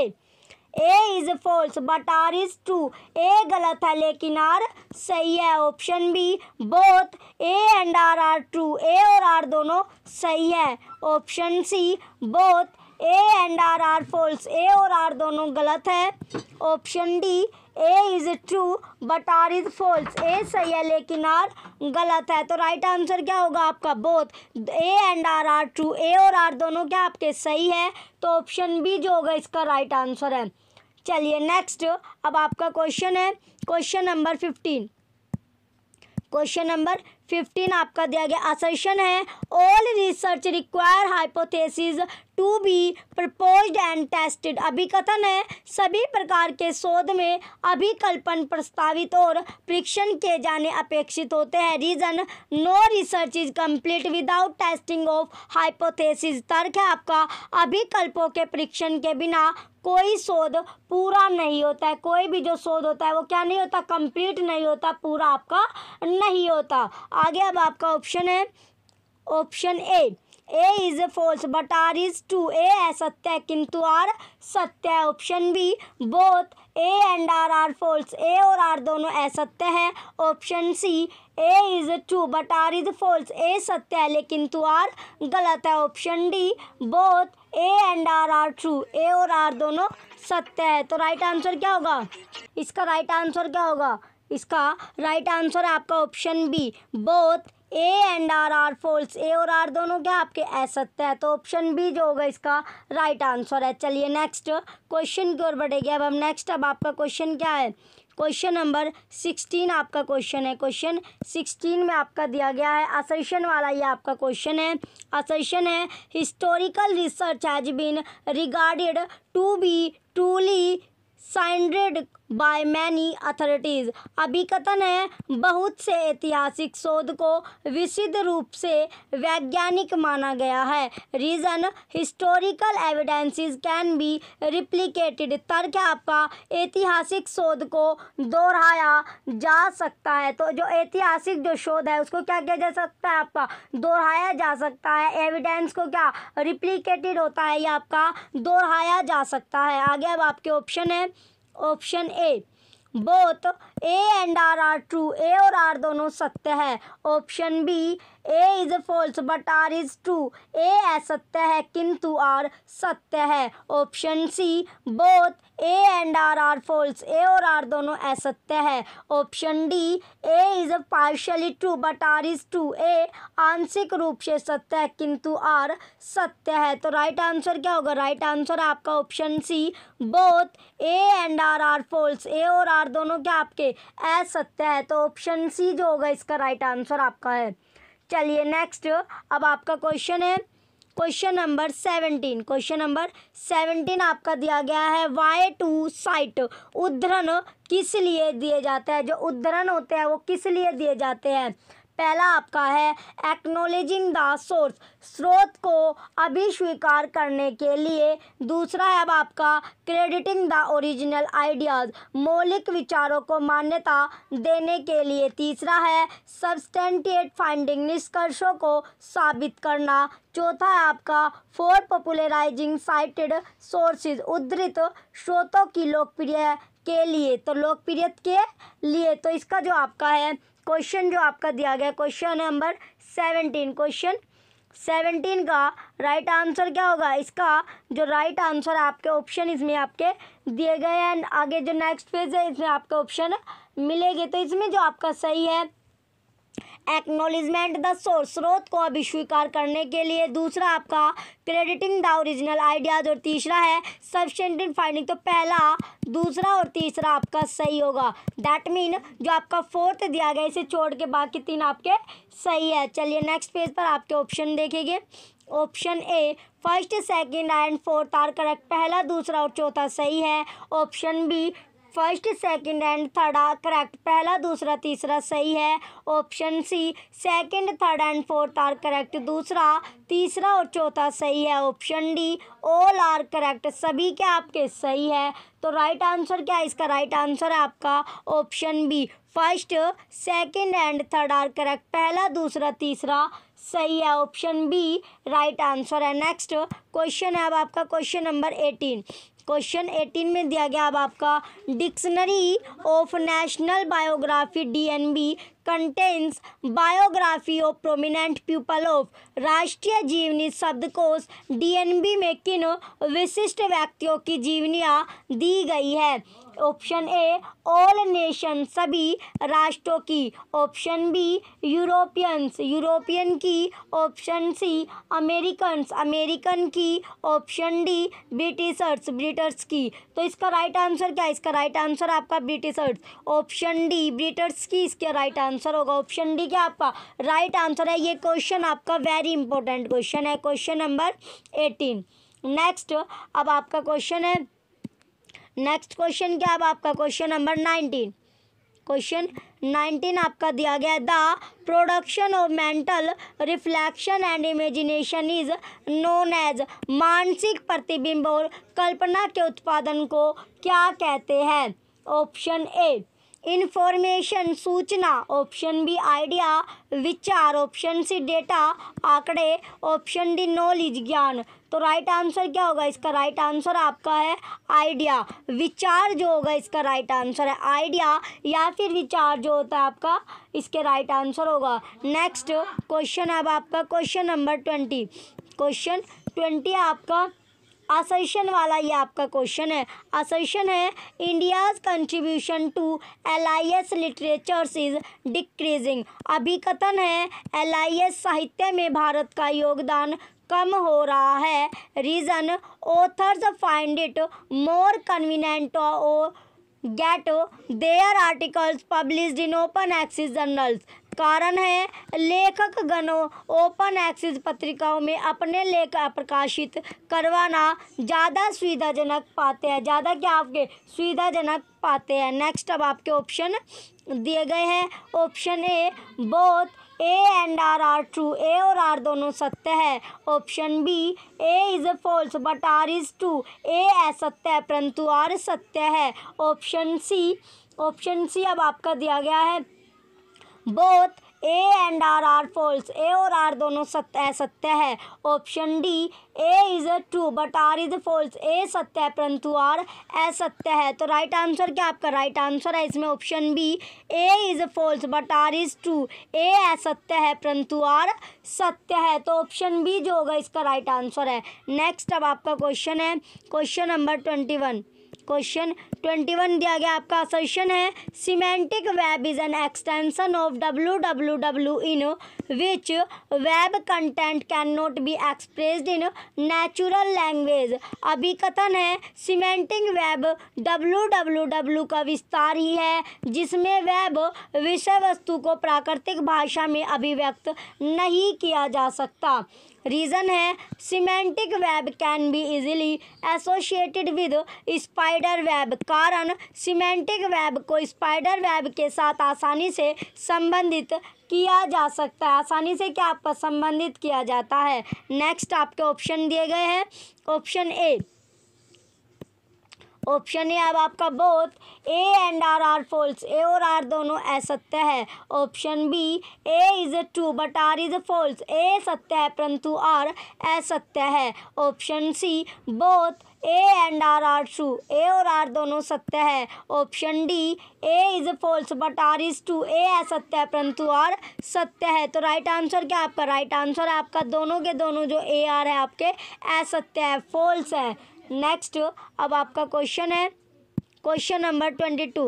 A is false but R is true A गलत है लेकिन आर सही है option B both A and R are true A और आर दोनों सही है option C both A and R are false A और आर दोनों गलत है option D A is true but R is false A सही है लेकिन आर गलत है तो राइट आंसर क्या होगा आपका both A and R are true A और आर दोनों क्या आपके सही है तो ऑप्शन बी जो होगा इसका राइट आंसर है चलिए नेक्स्ट अब आपका क्वेश्चन है question number fifteen question number fifteen आपका दिया गया असर्शन है all research require hypothesis to be proposed and tested अभी कथन है सभी प्रकार के शोध में अभिकल्पन प्रस्तावित और परीक्षण किए जाने अपेक्षित होते हैं reason no research is complete without testing of hypothesis तर्क है आपका अभिकल्पों के परीक्षण के बिना कोई शोध पूरा नहीं होता है कोई भी जो शोध होता है वो क्या नहीं होता कंप्लीट नहीं होता पूरा आपका नहीं होता आगे अब आपका ऑप्शन है option A A is false but R is true A सत्य है किंतु आर सत्य है option B both A and R are false A और आर दोनों असत्य है option C A is true but R is false A सत्य है लेकिन तू आर गलत है option D both A and R are true A और आर दोनों सत्य है तो राइट आंसर क्या होगा इसका राइट आंसर क्या होगा इसका राइट आंसर है आपका option B both A and R are false A और आर दोनों क्या आपके असत्य है तो ऑप्शन बी जो होगा इसका राइट आंसर है चलिए नेक्स्ट क्वेश्चन की ओर बढ़ेगी अब हम नेक्स्ट अब आपका क्वेश्चन क्या है क्वेश्चन नंबर सिक्सटीन आपका क्वेश्चन है क्वेश्चन सिक्सटीन में आपका दिया गया है असर्शन वाला ये आपका क्वेश्चन है असर्शन है historical research has been regarded to be truly scientific by many authorities अभी कथन है बहुत से ऐतिहासिक शोध को विशिद रूप से वैज्ञानिक माना गया है reason historical evidences can be replicated तर्क आपका ऐतिहासिक शोध को दोहराया जा सकता है तो जो ऐतिहासिक जो शोध है उसको क्या किया जा सकता है आपका दोहराया जा सकता है एविडेंस को क्या रिप्लीकेटेड होता है या आपका दोहराया जा सकता है आगे अब आपके ऑप्शन है option A both A and R are true A और आर दोनों सत्य है option B A is false but R is true A असत्य है किंतु आर सत्य है option C both A and R are false A और आर दोनों असत्य है option D A is a partially true but R is true A आंशिक रूप से सत्य है किंतु आर सत्य है तो राइट आंसर क्या होगा राइट आंसर आपका option C both A and R are false A और आर दोनों क्या आपके असत्य है तो ऑप्शन सी जो होगा इसका राइट आंसर आपका है चलिए नेक्स्ट अब आपका क्वेश्चन है question number seventeen question number seventeen आपका दिया गया है वाई टू साइट उद्धरण किस लिए दिए जाते हैं जो उद्धरण होते हैं वो किस लिए दिए जाते हैं पहला आपका है एक्नोलेजिंग द सोर्स स्रोत को अभी स्वीकार करने के लिए दूसरा है अब आपका क्रेडिटिंग द ओरिजिनल आइडियाज़ मौलिक विचारों को मान्यता देने के लिए तीसरा है सब्सटेंटिएट फाइंडिंग निष्कर्षों को साबित करना चौथा है आपका फोर पॉपुलराइजिंग साइटेड सोर्सेज उद्धृत स्रोतों की लोकप्रिय के लिए तो लोकप्रिय के लिए तो इसका जो आपका है क्वेश्चन जो आपका दिया गया question number seventeen question seventeen का राइट आंसर क्या होगा इसका जो राइट आंसर आपके ऑप्शन इसमें आपके दिए गए हैं आगे जो नेक्स्ट पेज है इसमें आपके ऑप्शन मिलेंगे तो इसमें जो आपका सही है एक्नोलिजमेंट द सोर्स स्रोत को अभी स्वीकार करने के लिए दूसरा आपका क्रेडिटिंग द ओरिजिनल आइडियाज और तीसरा है इन फाइंडिंग तो पहला दूसरा और तीसरा आपका सही होगा दैट मीन जो आपका फोर्थ दिया गया इसे छोड़ के बाकी तीन आपके सही है चलिए नेक्स्ट पेज पर आपके ऑप्शन देखेंगे option A first second and fourth are correct पहला दूसरा और चौथा सही है option B first second and third are correct पहला दूसरा तीसरा सही है option C second third and fourth are correct दूसरा तीसरा और चौथा सही है option D all are correct सभी क्या आपके सही है तो राइट आंसर क्या है इसका राइट आंसर है आपका option B first second and third are correct पहला दूसरा तीसरा सही है ऑप्शन बी राइट आंसर है नेक्स्ट क्वेश्चन है अब आपका question number eighteen question eighteen में दिया गया अब आपका dictionary of national biography DNB contains biography of prominent people of राष्ट्रीय जीवनी शब्दकोश डीएनबी में किन विशिष्ट व्यक्तियों की जीवनियाँ दी गई है ऑप्शन ए ऑल नेशन सभी राष्ट्रों की ऑप्शन बी यूरोपियंस यूरोपियन की ऑप्शन सी अमेरिकन्स अमेरिकन की ऑप्शन डी ब्रिटिशर्स ब्रिटर्स की तो इसका राइट आंसर क्या इसका राइट आंसर आपका ब्रिटिशर्स ऑप्शन डी ब्रिटर्स की इसका राइट आंसर होगा ऑप्शन डी क्या आपका राइट आंसर है ये क्वेश्चन आपका वेरी इंपॉर्टेंट क्वेश्चन है क्वेश्चन नंबर एटीन नेक्स्ट अब आपका क्वेश्चन है नेक्स्ट क्वेश्चन क्या अब आपका question number nineteen question nineteen आपका दिया गया the production of mental reflection and imagination is known as मानसिक प्रतिबिंब और कल्पना के उत्पादन को क्या कहते हैं ऑप्शन ए इन्फॉर्मेशन सूचना ऑप्शन बी आइडिया विचार ऑप्शन सी डेटा आंकड़े ऑप्शन डी नॉलेज ज्ञान तो राइट आंसर क्या होगा इसका राइट आंसर आपका है आइडिया विचार जो होगा इसका राइट आंसर है आइडिया या फिर विचार जो होता है आपका इसके राइट आंसर होगा नेक्स्ट क्वेश्चन अब आपका question number twenty question twenty आपका असर्शन वाला ये आपका क्वेश्चन है असर्शन है India's contribution to L I S literatures is decreasing अभिकथन है एल आई एस साहित्य में भारत का योगदान कम हो रहा है reason authors find it more convenient और get their articles published in open access journals कारण है लेखक गणों ओपन एक्सिस पत्रिकाओं में अपने लेख प्रकाशित करवाना ज़्यादा सुविधाजनक पाते हैं ज़्यादा क्या आपके सुविधाजनक पाते हैं नेक्स्ट अब आपके ऑप्शन दिए गए हैं option A both A and R are true A और आर दोनों सत्य है option B A is false but R is true A असत्य है परंतु आर सत्य है ऑप्शन सी ऑप्शन सी अब आपका दिया गया है both A and R are false A और आर दोनों सत्य सत्य है option D A is a true but R is false A सत्य है परंतु आर असत्य है तो राइट आंसर क्या आपका राइट आंसर है इसमें option B A is false but R is true A असत्य है परंतु आर सत्य है तो ऑप्शन बी जो होगा इसका राइट आंसर है नेक्स्ट अब आपका क्वेश्चन है question number twenty one question twenty one दिया गया आपका सेशन है semantic web is an extension of W W W in which web content can not be expressed in natural language अभी कथन है semantic web W W W का विस्तार ही है जिसमें वेब विषय वस्तु को प्राकृतिक भाषा में अभिव्यक्त नहीं किया जा सकता रीज़न है semantic web can be easily associated with spider web कारण सीमेंटिक वेब को स्पाइडर वेब के साथ आसानी से संबंधित किया जा सकता है आसानी से क्या आपका संबंधित किया जाता है नेक्स्ट आपके ऑप्शन दिए गए हैं ऑप्शन ए ऑप्शन ए अब आपका both A and R are false A और आर दोनों असत्य है option B A is a true but R is a false A सत्य है परंतु आर असत्य है option C both A and R are true A और आर दोनों सत्य है option D A is false but R is true A असत्य है परंतु आर सत्य है तो राइट आंसर क्या आपका राइट आंसर है आपका दोनों के दोनों जो ए आर है आपके असत्य है फॉल्स है नेक्स्ट अब आपका क्वेश्चन है question number twenty two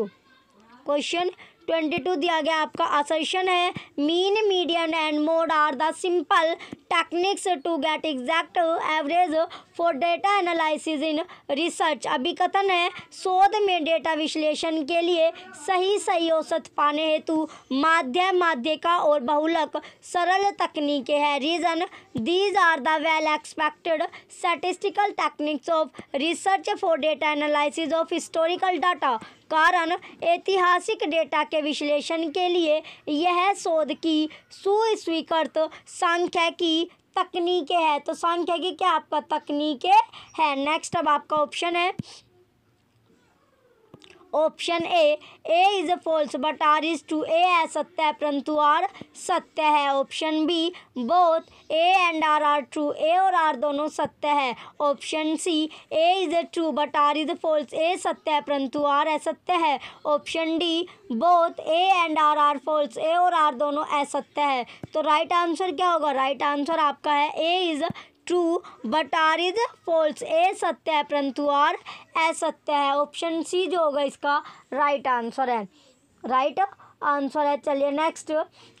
question twenty two दिया गया आपका असर्शन है mean medium and mode are the simple techniques to get exact average for data analysis in research अभिकथन है शोध में डेटा विश्लेषण के लिए सही सही औसत पाने हेतु माध्य माध्यिका और बहुलक सरल तकनीकें हैं reason these are the well expected statistical techniques of research for data analysis of historical data कारण ऐतिहासिक डेटा के विश्लेषण के लिए यह शोध की सुस्वीकृत की तकनीकें हैं तो संख्या की क्या आपका तकनीकें हैं नेक्स्ट अब आपका ऑप्शन है option A A is a false but R is true A है सत्य है परंतु आर सत्य है option B both A and R are true A और आर दोनों सत्य है option C A is a true but R is false A सत्य है परंतु आर असत्य है option D both A and R are false A और आर दोनों असत्य है तो राइट right आंसर क्या होगा राइट right आंसर आपका है A is true but R is false A सत्य है परंतु आर असत्य है ऑप्शन सी जो होगा इसका राइट right आंसर है राइट right आंसर है चलिए नेक्स्ट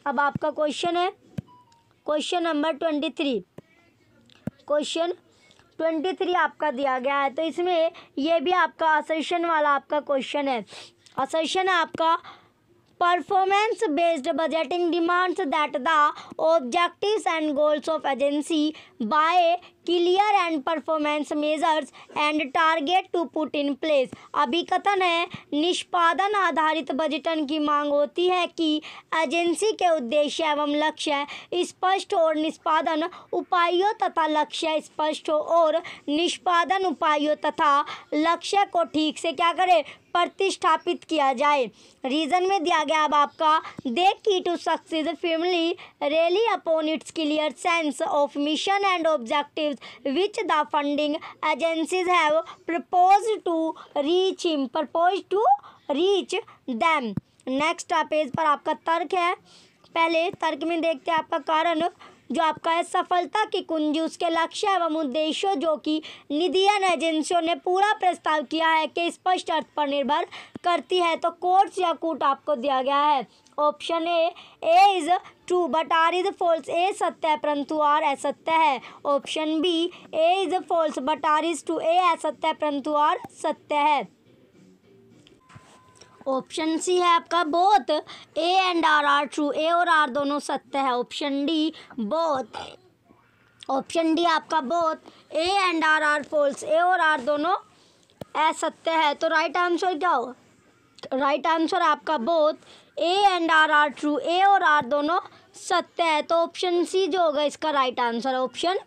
अब आपका क्वेश्चन है question number twenty three question twenty three आपका दिया गया है तो इसमें ये भी आपका असेशन वाला आपका क्वेश्चन है असेशन आपका Performance based budgeting demands that the objectives and goals of agency by clear and performance measures and target to put in place अभी कथन है निष्पादन आधारित बजटन की मांग होती है कि एजेंसी के उद्देश्य एवं लक्ष्य स्पष्ट और निष्पादन उपायों तथा लक्ष्य स्पष्ट हो और निष्पादन उपायों तथा लक्ष्य को ठीक से क्या करें प्रतिष्ठापित किया जाए रीजन में दिया गया अब आपका the key to success family rely upon its clear sense of mission and objective which the funding agencies have propose to reach him propose to reach them next page पर आपका तर्क है पहले तर्क में देखते हैं आपका कारण जो आपका है सफलता की कुंजी उसके लक्ष्य एवं उद्देश्यों जो कि निधियन एजेंसियों ने पूरा प्रस्ताव किया है कि स्पष्ट अर्थ पर निर्भर करती है तो कोर्स या कूट आपको दिया गया है option A A is true but R is false A सत्य है परंतु आर असत्य है option B A is false but R is true A असत्य है परंतु आर सत्य है ऑप्शन सी है आपका both A and R are true A और आर दोनों सत्य है option D both option D आपका both A and R are false A और आर दोनों असत्य है तो राइट आंसर क्या होगा राइट आंसर आपका both A and R are true A और आर दोनों सत्य है तो ऑप्शन सी जो होगा इसका राइट आंसर ऑप्शन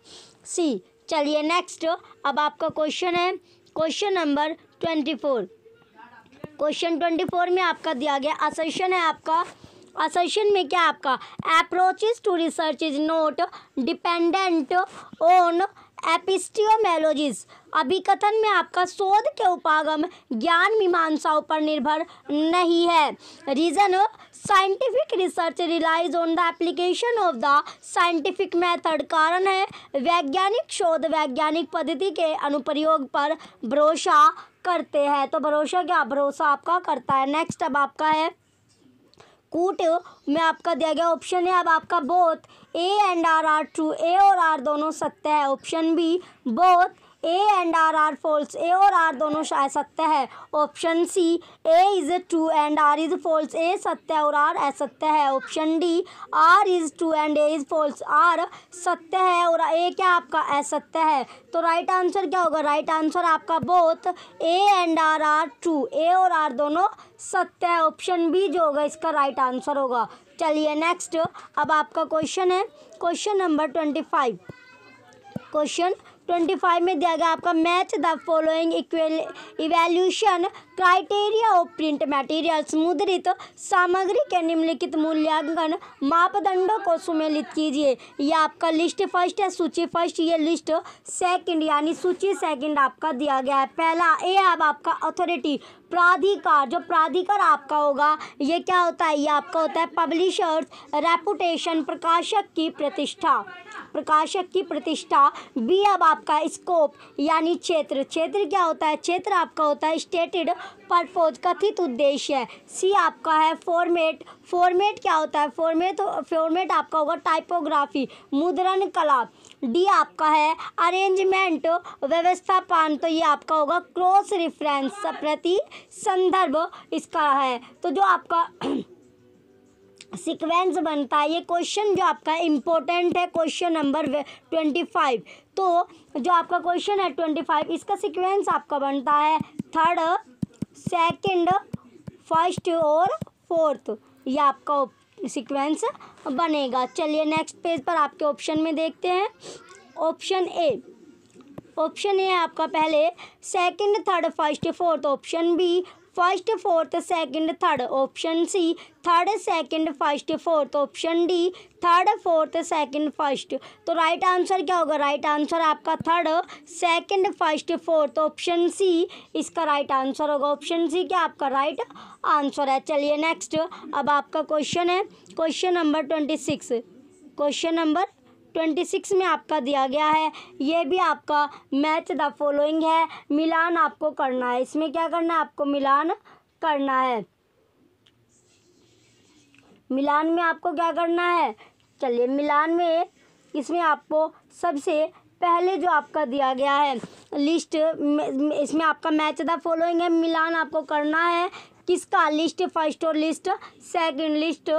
सी चलिए नेक्स्ट अब आपका क्वेश्चन है question number twenty four question twenty four में आपका दिया गया असर्शन है आपका असर्शन में क्या आपका approaches to research is not dependent on epistemologies अभिकथन में आपका शोध के उपागम ज्ञान मीमांसाओं पर निर्भर नहीं है reason scientific research relies on the application of the scientific method कारण है वैज्ञानिक शोध वैज्ञानिक पद्धति के अनुप्रयोग पर भरोसा करते हैं तो भरोसा क्या भरोसा आपका करता है नेक्स्ट अब आपका है कूट में आपका दिया गया ऑप्शन है अब आपका both A and R are true A और आर दोनों सत्य है option B both A and R are false A और आर दोनों शायद सत्य है option C A is true and R is false A सत्य और आर असत्य है option D R is true and A is false R सत्य है और ए क्या आपका असत्य है तो राइट आंसर क्या होगा राइट आंसर आपका both A and R are true A और आर दोनों सत्य है ऑप्शन बी जो होगा इसका राइट आंसर होगा चलिए नेक्स्ट अब आपका क्वेश्चन है question number twenty five question twenty five में दिया गया आपका match the following evaluation criteria of print material मुद्रित सामग्री के निम्नलिखित मूल्यांकन मापदंडों को सुमेलित कीजिए यह आपका लिस्ट फर्स्ट है सूची फर्स्ट ये लिस्ट सेकंड यानी सूची सेकंड आपका दिया गया है पहला ए अब आपका अथॉरिटी प्राधिकार जो प्राधिकार आपका होगा ये क्या होता है ये आपका होता है पब्लिशर्स रेपुटेशन प्रकाशक की प्रतिष्ठा प्रकाशक की प्रतिष्ठा बी अब आपका स्कोप यानी क्षेत्र क्षेत्र क्या होता है क्षेत्र आपका होता है स्टेटेड परपोज कथित उद्देश्य सी आपका है फॉर्मेट फॉर्मेट क्या होता है फॉर्मेट फॉर्मेट आपका होगा टाइपोग्राफी मुद्रण कला डी आपका है अरेंजमेंट व्यवस्थापन तो ये आपका होगा क्रॉस रेफरेंस प्रति संदर्भ इसका है तो जो आपका सीक्वेंस बनता है ये क्वेश्चन जो आपका इम्पोर्टेंट है क्वेश्चन नंबर ट्वेंटी फाइव तो जो आपका क्वेश्चन है ट्वेंटी फाइव इसका सीक्वेंस आपका बनता है थर्ड सेकंड फर्स्ट और फोर्थ ये आपका सीक्वेंस बनेगा चलिए नेक्स्ट पेज पर आपके ऑप्शन में देखते हैं ऑप्शन ए ऑप्शन ए आपका पहले second third first fourth option B first fourth second third option C third second first fourth option D third fourth second first तो राइट आंसर क्या होगा राइट आंसर आपका third second first fourth option C इसका right answer होगा option C क्या आपका right answer है चलिए नेक्स्ट अब आपका क्वेश्चन है question number twenty six question number twenty six में आपका दिया गया है ये भी आपका मैच द फॉलोइंग है मिलान आपको करना है इसमें क्या करना है आपको मिलान करना है मिलान में आपको क्या करना है चलिए मिलान में इसमें आपको सबसे पहले जो आपका दिया गया है लिस्ट इसमें आपका मैच द फॉलोइंग है मिलान आपको करना है किसका लिस्ट फर्स्ट और लिस्ट सेकंड लिस्ट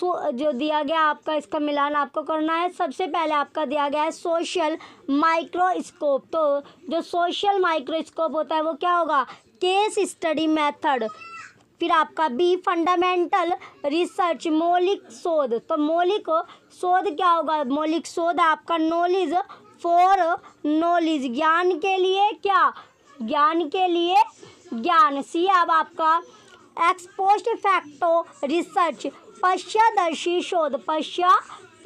सो जो दिया गया आपका इसका मिलान आपको करना है सबसे पहले आपका दिया गया है सोशल माइक्रोस्कोप तो जो सोशल माइक्रोस्कोप होता है वो क्या होगा केस स्टडी मेथड फिर आपका बी फंडामेंटल रिसर्च मौलिक शोध तो मौलिक शोध क्या होगा मौलिक शोध आपका नॉलेज फॉर नॉलेज ज्ञान के लिए क्या ज्ञान के लिए ज्ञान सी अब आपका एक्सपोस्ट फैक्टो रिसर्च पश्चादर्शी शोध पश्चा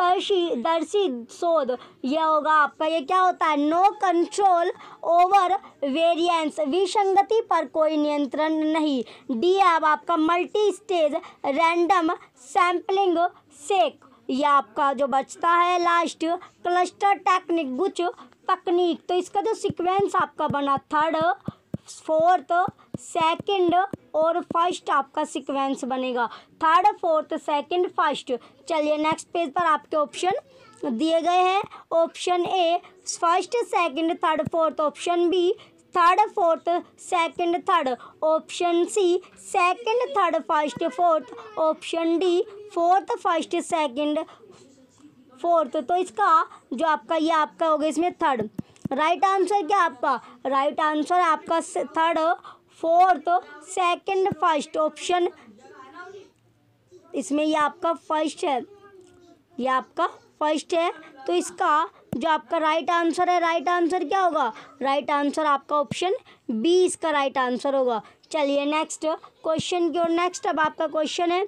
दर्शी शोध यह होगा आपका ये क्या होता है नो कंट्रोल ओवर वेरिएंस विसंगति पर कोई नियंत्रण नहीं डी अब आपका मल्टी स्टेज रैंडम सैम्पलिंग सेक यह आपका जो बचता है लास्ट क्लस्टर टेक्निक गुच तकनीक तो इसका जो सीक्वेंस आपका बना थर्ड फोर्थ सेकंड और फर्स्ट आपका सीक्वेंस बनेगा थर्ड फोर्थ सेकंड फर्स्ट चलिए नेक्स्ट पेज पर आपके ऑप्शन दिए गए हैं option A first second third fourth option B third fourth second third option C second third first fourth option D fourth first second fourth तो इसका जो आपका ये आपका होगा इसमें थर्ड राइट आंसर क्या आपका राइट आंसर आपका third fourth second first option इसमें ये आपका फर्स्ट है ये आपका फर्स्ट है तो इसका जो आपका राइट आंसर है राइट आंसर क्या होगा राइट आंसर आपका ऑप्शन बी इसका राइट आंसर होगा चलिए नेक्स्ट क्वेश्चन की ओर नेक्स्ट अब आपका क्वेश्चन है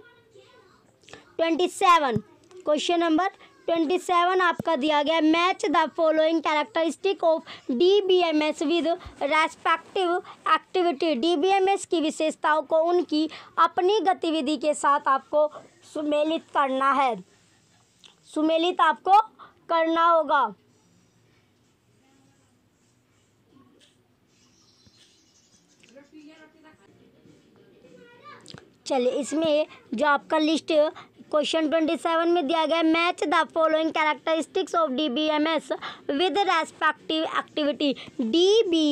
twenty seven question number twenty seven आपका दिया गया match the following characteristic of D B M S with respective activity D B M S की विशेषताओं को उनकी अपनी गतिविधि के साथ आपको सुमेलित करना है सुमेलित आपको करना होगा चलिए इसमें जो आपका लिस्ट क्वेश्चन ट्वेंटी सेवन में दिया गया match the following characteristics of D B M S with respective activity D B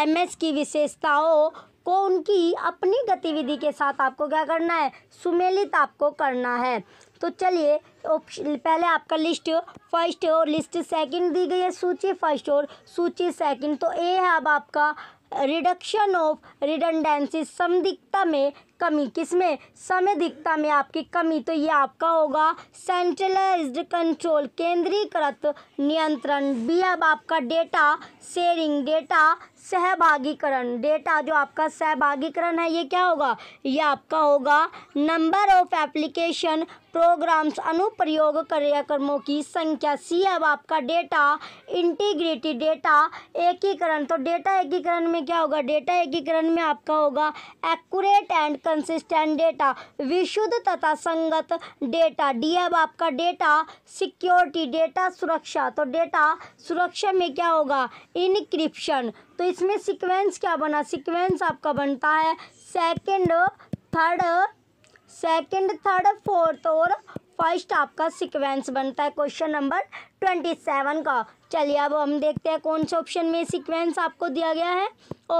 M S की विशेषताओं को उनकी अपनी गतिविधि के साथ आपको क्या करना है सुमेलित आपको करना है तो चलिए ऑप्शन पहले आपका लिस्ट फर्स्ट और लिस्ट सेकंड दी गई है सूची फर्स्ट और सूची सेकंड तो ए है अब आपका रिडक्शन ऑफ रिडनडेंसी संदिग्धता में कमी किसमें समय दिखता में आपकी कमी तो ये आपका होगा सेंट्रलाइज्ड कंट्रोल केंद्रीकृत नियंत्रण बी अब आपका डेटा शेयरिंग डेटा सहभागीकरण डेटा जो आपका सहभागीकरण है ये क्या होगा ये आपका होगा नंबर ऑफ एप्लीकेशन प्रोग्राम्स अनुप्रयोग कार्यक्रमों की संख्या सी अब आपका डेटा इंटीग्रिटी डेटा एकीकरण तो डेटा एकीकरण में क्या होगा डेटा एकीकरण में आपका होगा एक्यूरेट एंड कंसिस्टेंट डेटा विशुद्ध तथा संगत डेटा डी अब आपका डेटा सिक्योरिटी डेटा सुरक्षा तो डेटा सुरक्षा में क्या होगा इनक्रिप्शन तो इसमें सिक्वेंस क्या बना सिक्वेंस आपका बनता है second third second third fourth और फर्स्ट आपका सीक्वेंस बनता है क्वेश्चन नंबर ट्वेंटी सेवन का चलिए अब हम देखते हैं कौन से ऑप्शन में सीक्वेंस आपको दिया गया है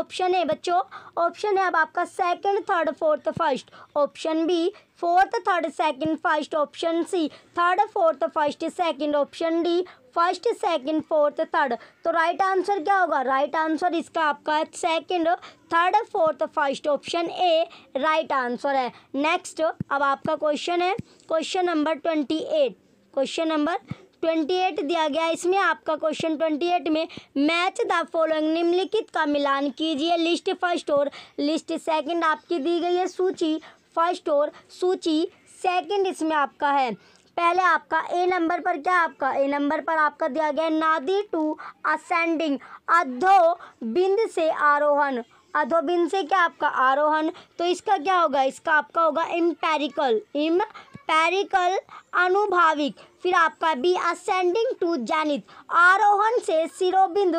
ऑप्शन है बच्चों ऑप्शन है अब आपका second third fourth first option B fourth third second first option C third fourth first second option D first second fourth third तो राइट आंसर क्या होगा राइट आंसर इसका आपका second third fourth first option A right answer है next अब आपका question है question number twenty eight question number twenty eight दिया गया इसमें आपका क्वेश्चन ट्वेंटी एट में मैच द फॉलोइंग निम्नलिखित का मिलान कीजिए लिस्ट फर्स्ट और लिस्ट सेकंड आपकी दी गई है सूची फर्स्ट और सूची सेकंड इसमें आपका है पहले आपका ए नंबर पर क्या आपका ए नंबर पर आपका दिया गया नादी टू असेंडिंग अधो बिंद से आरोहण अधो बिंद से क्या आपका आरोहण तो इसका क्या होगा इसका आपका होगा इम्पेरिकल इम पैरिकल अनुभाविक फिर आपका बी असेंडिंग टू जैनित आरोहण से सिरोबिंद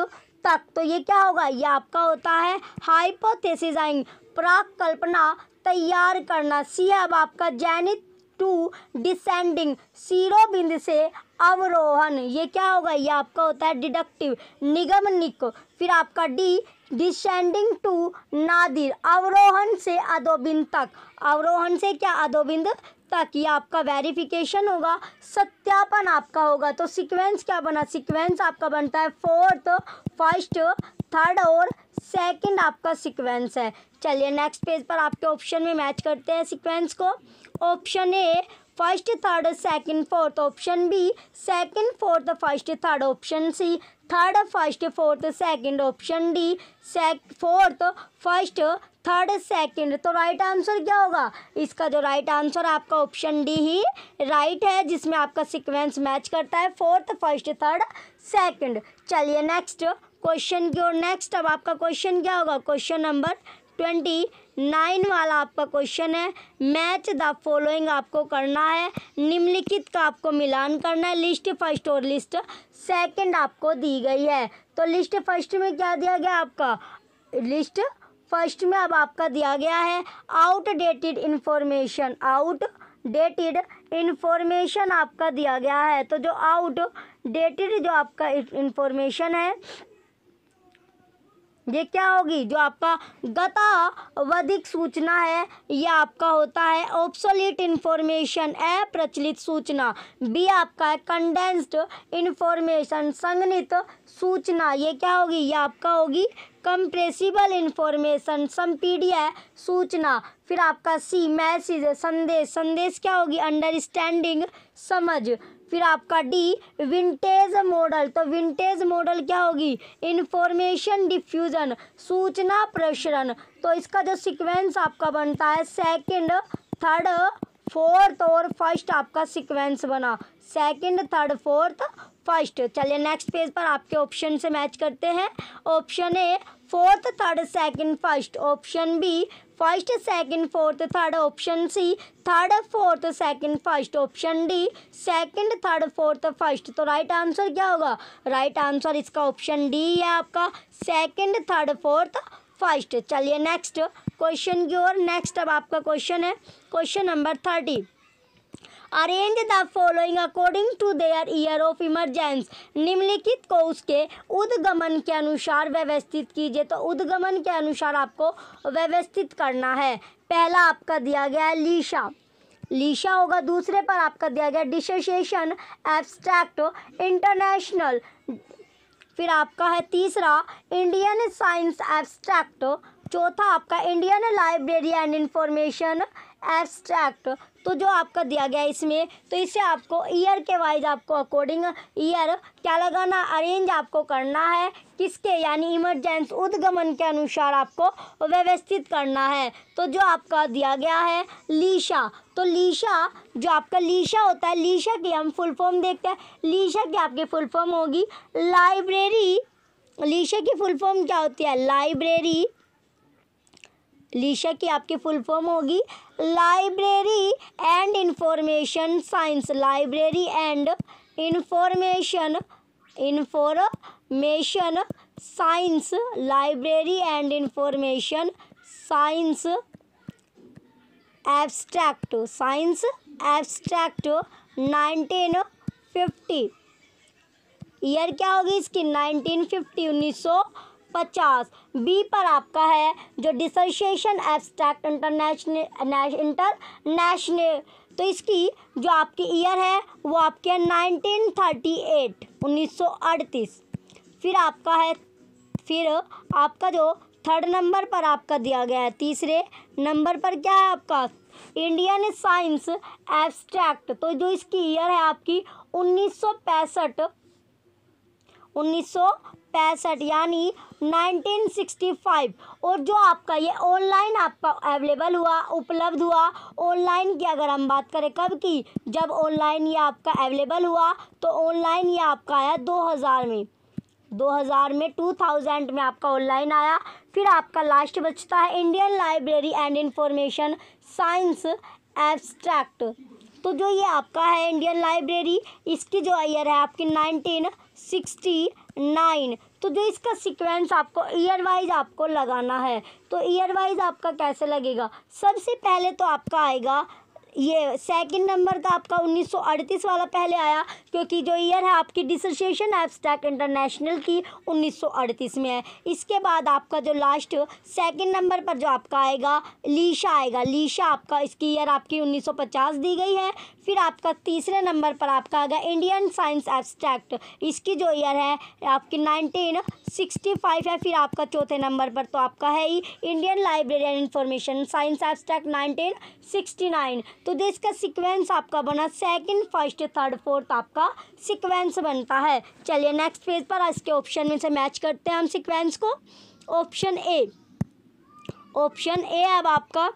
तक तो ये क्या होगा ये आपका होता है हाइपोथेसिजाइंग प्राक कल्पना तैयार करना सी है अब आपका जैनित टू डिसेंडिंग सीरो बिंद से अवरोहन ये क्या होगा ये आपका होता है डिडक्टिव निगम निक फिर आपका डी डिसेंडिंग टू नादिर अवरोहन से अधोबिंद तक अवरोहन से क्या अधोबिंद तक ये आपका वेरिफिकेशन होगा सत्यापन आपका होगा तो सीक्वेंस क्या बना सीक्वेंस आपका बनता है फोर्थ फर्स्ट थर्ड और सेकंड आपका सीक्वेंस है चलिए नेक्स्ट पेज पर आपके ऑप्शन में मैच करते हैं सीक्वेंस को option A first third second fourth option B second fourth first third option C third first fourth second option D सेक फोर्थ फर्स्ट थर्ड सेकंड तो राइट आंसर क्या होगा इसका जो राइट आंसर आपका ऑप्शन डी ही right है जिसमें आपका सीक्वेंस मैच करता है फोर्थ फर्स्ट थर्ड सेकंड चलिए नेक्स्ट क्वेश्चन की ओर नेक्स्ट अब आपका क्वेश्चन क्या होगा क्वेश्चन नंबर ट्वेंटी नाइन वाला आपका क्वेश्चन है मैच द फॉलोइंग आपको करना है निम्नलिखित का आपको मिलान करना है लिस्ट फर्स्ट और लिस्ट सेकंड आपको दी गई है तो लिस्ट फर्स्ट में क्या दिया गया आपका लिस्ट फर्स्ट में अब आपका दिया गया है outdated information outdated information आपका दिया गया है तो जो आउट डेटेड जो आपका इन्फॉर्मेशन है ये क्या होगी जो आपका गतावधिक सूचना है ये आपका होता है ऑप्सोलिट इन्फॉर्मेशन अप्रचलित सूचना बी आपका है कंडेंस्ड इन्फॉर्मेशन संगनित सूचना ये क्या होगी ये आपका होगी कंप्रेसिबल इन्फॉर्मेशन संपीडिया है सूचना फिर आपका सी मैसेज संदेश संदेश क्या होगी अंडरस्टैंडिंग समझ फिर आपका डी विंटेज मॉडल तो विंटेज मॉडल क्या होगी इंफॉर्मेशन डिफ्यूज़न सूचना प्रसरण तो इसका जो सीक्वेंस आपका बनता है सेकंड थर्ड फोर्थ और फर्स्ट आपका सीक्वेंस बना सेकंड थर्ड फोर्थ फर्स्ट चलिए नेक्स्ट पेज पर आपके ऑप्शन से मैच करते हैं option A fourth third second first option B first second fourth third option C third fourth second first option D second third fourth first तो right answer क्या होगा right answer इसका option D है आपका second third fourth first चलिए next question की ओर next अब आपका क्वेश्चन है question number thirty arrange the following according to their year of emergence निम्नलिखित को उसके उद्गमन के अनुसार व्यवस्थित कीजिए तो उद्गमन के अनुसार आपको व्यवस्थित करना है पहला आपका दिया गया है लीशा लीशा होगा दूसरे पर आपका दिया गया डिसोसिएशन एब्स्ट्रैक्ट इंटरनेशनल फिर आपका है तीसरा इंडियन साइंस एब्स्ट्रैक्ट चौथा आपका Indian library and information abstract तो जो आपका दिया गया है इसमें तो इसे आपको ईयर के वाइज आपको अकॉर्डिंग ईयर क्या लगाना अरेंज आपको करना है किसके यानी इमरजेंस उद्गमन के अनुसार आपको व्यवस्थित करना है तो जो आपका दिया गया है लीशा तो लीशा जो आपका लीशा होता है लीशा की हम फुल फॉर्म देखते हैं लीशा की आपकी फुल फॉर्म होगी लाइब्रेरी लीशा की फुल फॉर्म क्या होती है लाइब्रेरी लीशा की आपकी फुल फॉर्म होगी library and information science library and information information science library and information science abstract science abstract nineteen fifty year क्या होगी इसकी नाइनटीन फिफ्टी उन्नीस सौ पचास बी पर आपका है जो डिसोसिएशन एब्सट्रैक्ट इंटरनेशनल इंटरनेशनल तो इसकी जो आपकी ईयर है वो आपके है नाइनटीन थर्टी एट उन्नीस सौ अड़तीस फिर आपका है फिर आपका जो थर्ड नंबर पर आपका दिया गया है तीसरे नंबर पर क्या है आपका इंडियन साइंस एब्स्ट्रैक्ट तो जो इसकी ईयर है आपकी उन्नीस सौ पैंसठ उन्नीस सौ पैंसठ यानी 1965 और जो आपका ये ऑनलाइन आपका अवेलेबल हुआ उपलब्ध हुआ ऑनलाइन की अगर हम बात करें कब की जब ऑनलाइन ये आपका अवेलेबल हुआ तो ऑनलाइन ये आपका आया 2000 में 2000 में 2000 में आपका ऑनलाइन आया फिर आपका लास्ट बचता है Indian library and information science abstract तो जो ये आपका है इंडियन लाइब्रेरी इसकी जो ईयर है आपकी नाइनटीन सिक्सटी नाइन तो जो इसका सीक्वेंस आपको ईयर वाइज आपको लगाना है तो ईयर वाइज आपका कैसे लगेगा सबसे पहले तो आपका आएगा ये सेकंड नंबर था आपका 1938 वाला पहले आया क्योंकि जो ईयर है आपकी डिसोसिएशन एब्स्ट्रैक्ट इंटरनेशनल की 1938 में है इसके बाद आपका जो लास्ट सेकंड नंबर पर जो आपका आएगा लीशा आएगा लीशा आपका इसकी ईयर आपकी 1950 दी गई है फिर आपका तीसरे नंबर पर आपका आएगा इंडियन साइंस एब्स्ट्रैक्ट इसकी जो ईयर है आपकी नाइनटीन सिक्सटी फाइव है फिर आपका चौथे नंबर पर तो आपका है ही Indian library and information science abstract nineteen sixty nine तो देश का सीक्वेंस आपका बना सेकंड फर्स्ट थर्ड फोर्थ आपका सीक्वेंस बनता है चलिए नेक्स्ट पेज पर इसके ऑप्शन में से मैच करते हैं हम सीक्वेंस को ऑप्शन ए ऑप्शन ए अब आपका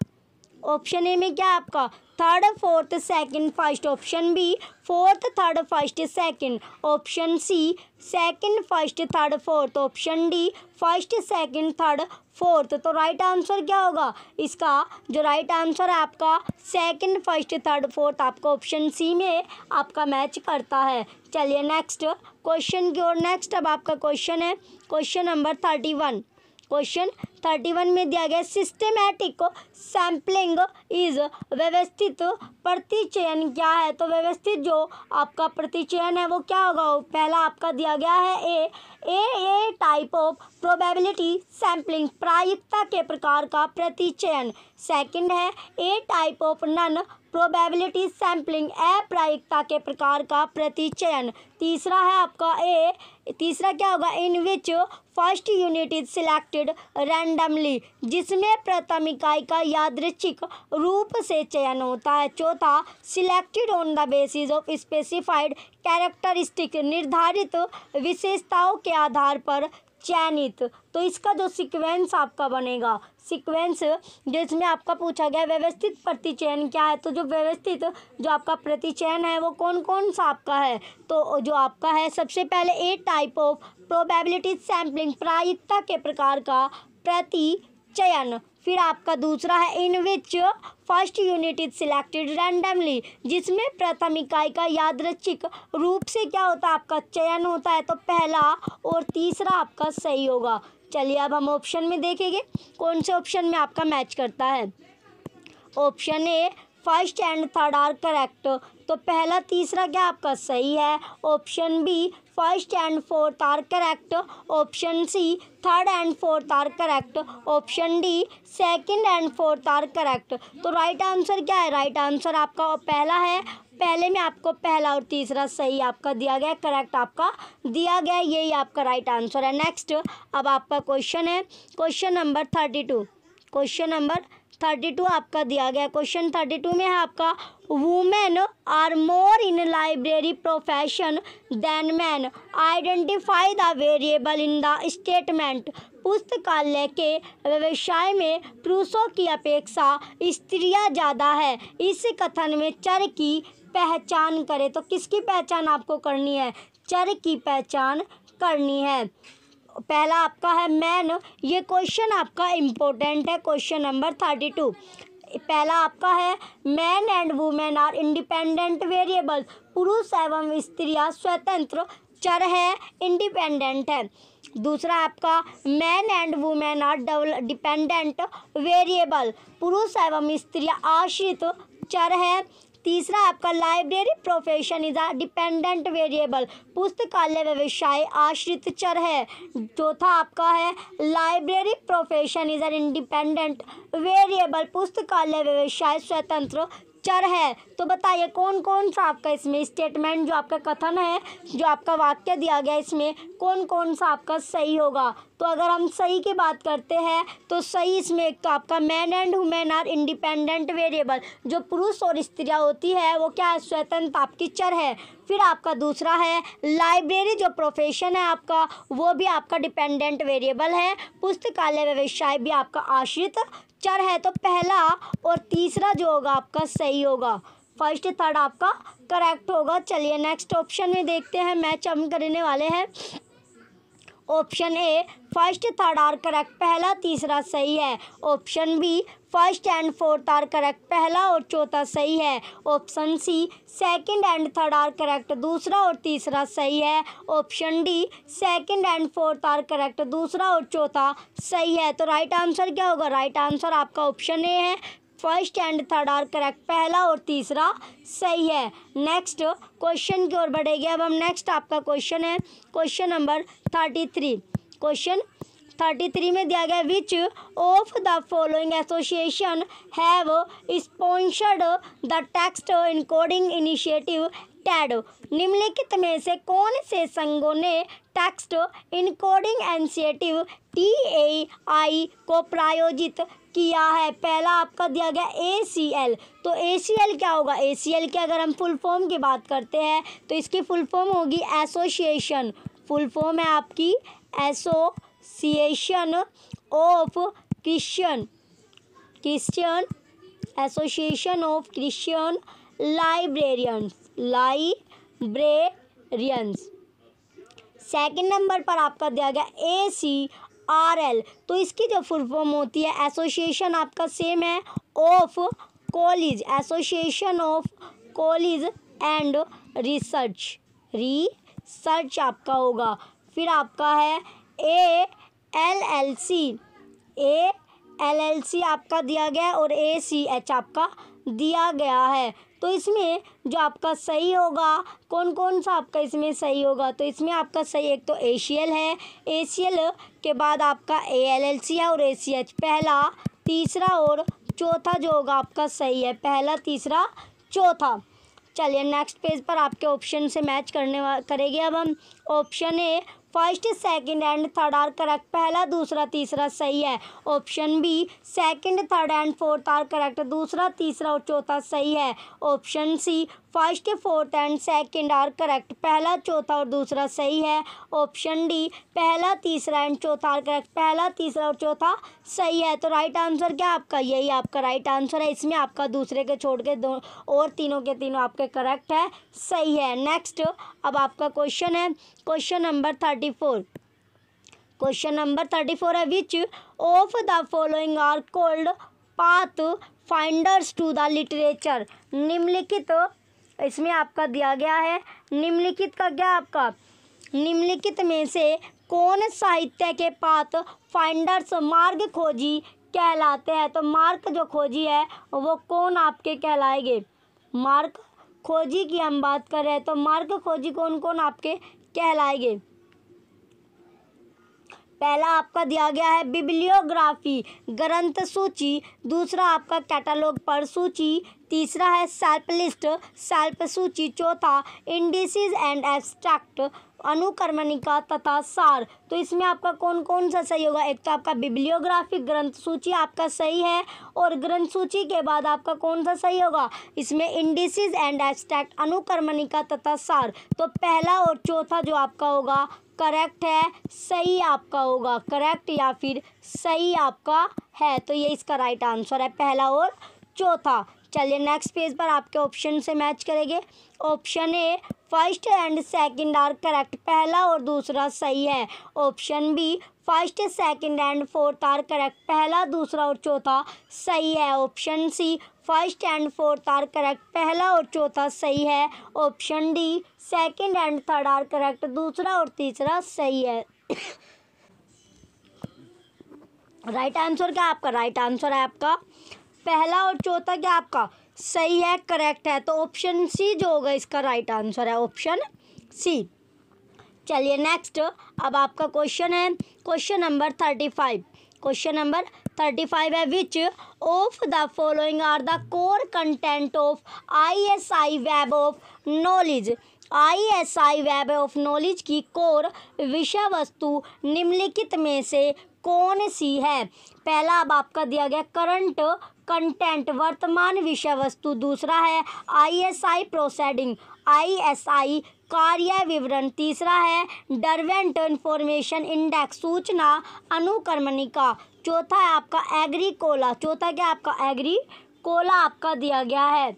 ऑप्शन ए में क्या है आपका third fourth second first option B fourth third first second option C second first third fourth option D first second third fourth तो राइट आंसर क्या होगा इसका जो राइट आंसर है आपका सेकंड फर्स्ट थर्ड फोर्थ आपका ऑप्शन सी में आपका मैच करता है चलिए नेक्स्ट क्वेश्चन की ओर नेक्स्ट अब आपका क्वेश्चन है question number thirty one question thirty one में दिया गया सिस्टमैटिक सैम्पलिंग इज व्यवस्थित प्रतिचयन क्या है तो व्यवस्थित जो आपका प्रतिचयन है वो क्या होगा पहला आपका दिया गया है a a a type of probability sampling प्रायिकता के प्रकार का प्रतिचयन सेकंड है a type of non probability sampling अप्रायिकता के प्रकार का प्रतिचयन तीसरा है आपका ए तीसरा क्या होगा in which first unit is selected randomly जिसमें प्रथम इकाई का यादृच्छिक रूप से चयन होता है चौथा selected on the basis of specified characteristic निर्धारित विशेषताओं के आधार पर चयनित तो इसका जो सीक्वेंस आपका बनेगा सीक्वेंस जिसमें आपका पूछा गया व्यवस्थित प्रतिचयन क्या है तो जो व्यवस्थित जो आपका प्रतिचयन है वो कौन कौन सा आपका है तो जो आपका है सबसे पहले a type of probability sampling प्रायिकता के प्रकार का प्रतिचयन फिर आपका दूसरा है in which first unit is selected randomly जिसमें प्रथम इकाई का यादृच्छिक रूप से क्या होता है आपका चयन होता है तो पहला और तीसरा आपका सही होगा चलिए अब हम ऑप्शन में देखेंगे कौन से ऑप्शन में आपका मैच करता है option A first and third are correct तो पहला तीसरा क्या आपका सही है option B first and fourth are correct option C third and fourth are correct option D second and fourth are correct तो राइट right आंसर क्या है राइट right आंसर आपका पहला है पहले में आपको पहला और तीसरा सही आपका दिया गया करेक्ट आपका दिया गया यही आपका राइट right आंसर है नेक्स्ट अब आपका क्वेश्चन है question number thirty two question number thirty two आपका दिया गया क्वेश्चन थर्टी टू में है आपका women are more in library profession than man identify the variable in the statement पुस्तकालय के व्यवसाय में पुरुषों की अपेक्षा स्त्रियां ज़्यादा है इस कथन में चर की पहचान करें तो किसकी पहचान आपको करनी है चर की पहचान करनी है पहला आपका है मैन ये क्वेश्चन आपका इम्पोर्टेंट है क्वेश्चन नंबर थर्टी टू पहला आपका है man and women are independent variables पुरुष एवं स्त्रियां स्वतंत्र चर है इंडिपेंडेंट है दूसरा आपका man and women are double dependent variable पुरुष एवं स्त्रियां आश्रित चर है तीसरा आपका library profession is a dependent variable पुस्तकालय व्यवसाय आश्रित चर है चौथा आपका है library profession is are independent variable पुस्तकालय व्यवसाय स्वतंत्र पिक्चर है तो बताइए कौन कौन सा आपका इसमें स्टेटमेंट जो आपका कथन है जो आपका वाक्य दिया गया इसमें कौन कौन सा आपका सही होगा तो अगर हम सही की बात करते हैं तो सही इसमें एक तो आपका man and women are independent variable जो पुरुष और स्त्रियाँ होती है वो क्या है स्वतंत्र आपकी चर है फिर आपका दूसरा है लाइब्रेरी जो प्रोफेशन है आपका वो भी आपका डिपेंडेंट वेरिएबल है पुस्तकालय व्यवसाय भी आपका आश्रित चर है तो पहला और तीसरा जो होगा आपका सही होगा फर्स्ट थर्ड आपका करेक्ट होगा चलिए नेक्स्ट ऑप्शन में देखते हैं मैच हम करने वाले हैं option A first third are correct पहला तीसरा सही है option B first and fourth are correct पहला और चौथा सही है option C second and third are correct दूसरा और तीसरा सही है option D second and fourth are correct दूसरा और चौथा सही है तो राइट आंसर क्या होगा राइट आंसर आपका ऑप्शन ए है first and third are correct पहला और तीसरा सही है नेक्स्ट क्वेश्चन की ओर बढ़ेगी अब हम नेक्स्ट आपका क्वेश्चन है question number thirty three question thirty three में दिया गया which of the following association have sponsored the text encoding initiative TEI निम्नलिखित में से कौन से संघों ने text encoding initiative T A I को प्रायोजित किया है पहला आपका दिया गया ए सी एल तो ए सी एल क्या होगा ए सी एल की अगर हम फुल फॉर्म की बात करते हैं तो इसकी फुल फॉर्म होगी एसोसिएशन फुल फॉर्म है आपकी asso association of Christian Christian association of Christian librarians librarians second number पर आपका दिया गया ए सी आर एल तो इसकी जो फुल फॉर्म होती है एसोसिएशन आपका सेम है of college association of college and research search आपका होगा फिर आपका है A L L C A L L C आपका दिया गया है और ए सी एच आपका दिया गया है तो इसमें जो आपका सही होगा कौन कौन सा आपका इसमें सही होगा तो इसमें आपका सही एक तो एशियल है एशियल के बाद आपका ए एल एल सी है और ए सी एच पहला तीसरा और चौथा जो होगा आपका सही है पहला तीसरा चौथा चलिए नेक्स्ट पेज पर आपके ऑप्शन से मैच करने करेंगे अब हम option A first second and third are correct पहला दूसरा तीसरा सही है option B second third and fourth are correct दूसरा तीसरा और चौथा सही है option C first fourth and second are correct पहला चौथा और दूसरा सही है ऑप्शन डी पहला तीसरा एंड चौथा आर करेक्ट पहला तीसरा और चौथा सही है तो राइट आंसर क्या आपका यही आपका राइट आंसर है इसमें आपका दूसरे के छोड़ के दो और तीनों के तीनों आपके करेक्ट है सही है नेक्स्ट अब आपका क्वेश्चन है question number thirty four question number thirty four है which of the following are called path finders to the literature निम्नलिखित तो इसमें आपका दिया गया है निम्नलिखित का क्या आपका निम्नलिखित में से कौन साहित्य के पात्र फाइंडर्स मार्ग खोजी कहलाते हैं तो मार्क जो खोजी है वो कौन आपके कहलाएंगे मार्क खोजी की हम बात कर रहे हैं तो मार्क खोजी कौन कौन आपके कहलाएंगे पहला आपका दिया गया है बिब्लियोग्राफी ग्रंथ सूची दूसरा आपका कैटलॉग पर सूची तीसरा है सेल्फ लिस्ट सेल्फ सूची चौथा इंडिसेस एंड एब्स्ट्रैक्ट अनुकर्मणिका तथा सार तो इसमें आपका कौन कौन सा सही होगा एक तो आपका बिब्लियोग्राफी ग्रंथ सूची आपका सही है और ग्रंथ सूची के बाद आपका कौन सा सही होगा इसमें इंडिसेस एंड एब्स्ट्रैक्ट अनुकर्मणिका तथा सार तो पहला और चौथा जो आपका होगा करेक्ट है सही आपका होगा करेक्ट या फिर सही आपका है तो ये इसका राइट आंसर है पहला और चौथा चलिए नेक्स्ट पेज पर आपके ऑप्शन से मैच करेंगे option A first and second are correct पहला और दूसरा सही है option B first second and fourth are correct पहला दूसरा और चौथा सही है option C first and fourth are correct पहला और चौथा सही है option D second and third are correct दूसरा और तीसरा सही है राइट आंसर क्या आपका राइट आंसर है आपका पहला और चौथा क्या आपका सही है करेक्ट है तो ऑप्शन सी जो होगा इसका राइट आंसर है ऑप्शन सी चलिए नेक्स्ट अब आपका क्वेश्चन है question number thirty five question number thirty five है which of the following are the core content of I S I web of knowledge I S I web of knowledge की core विषय वस्तु निम्नलिखित में से कौन सी है पहला अब आपका दिया गया करंट कंटेंट वर्तमान विषय वस्तु दूसरा है I S I proceeding I S I कार्य विवरण तीसरा है डरवेंट इन्फॉर्मेशन इंडेक्स सूचना अनुक्रमणिका चौथा है आपका एग्री कोला चौथा क्या आपका एग्री कोला आपका दिया गया है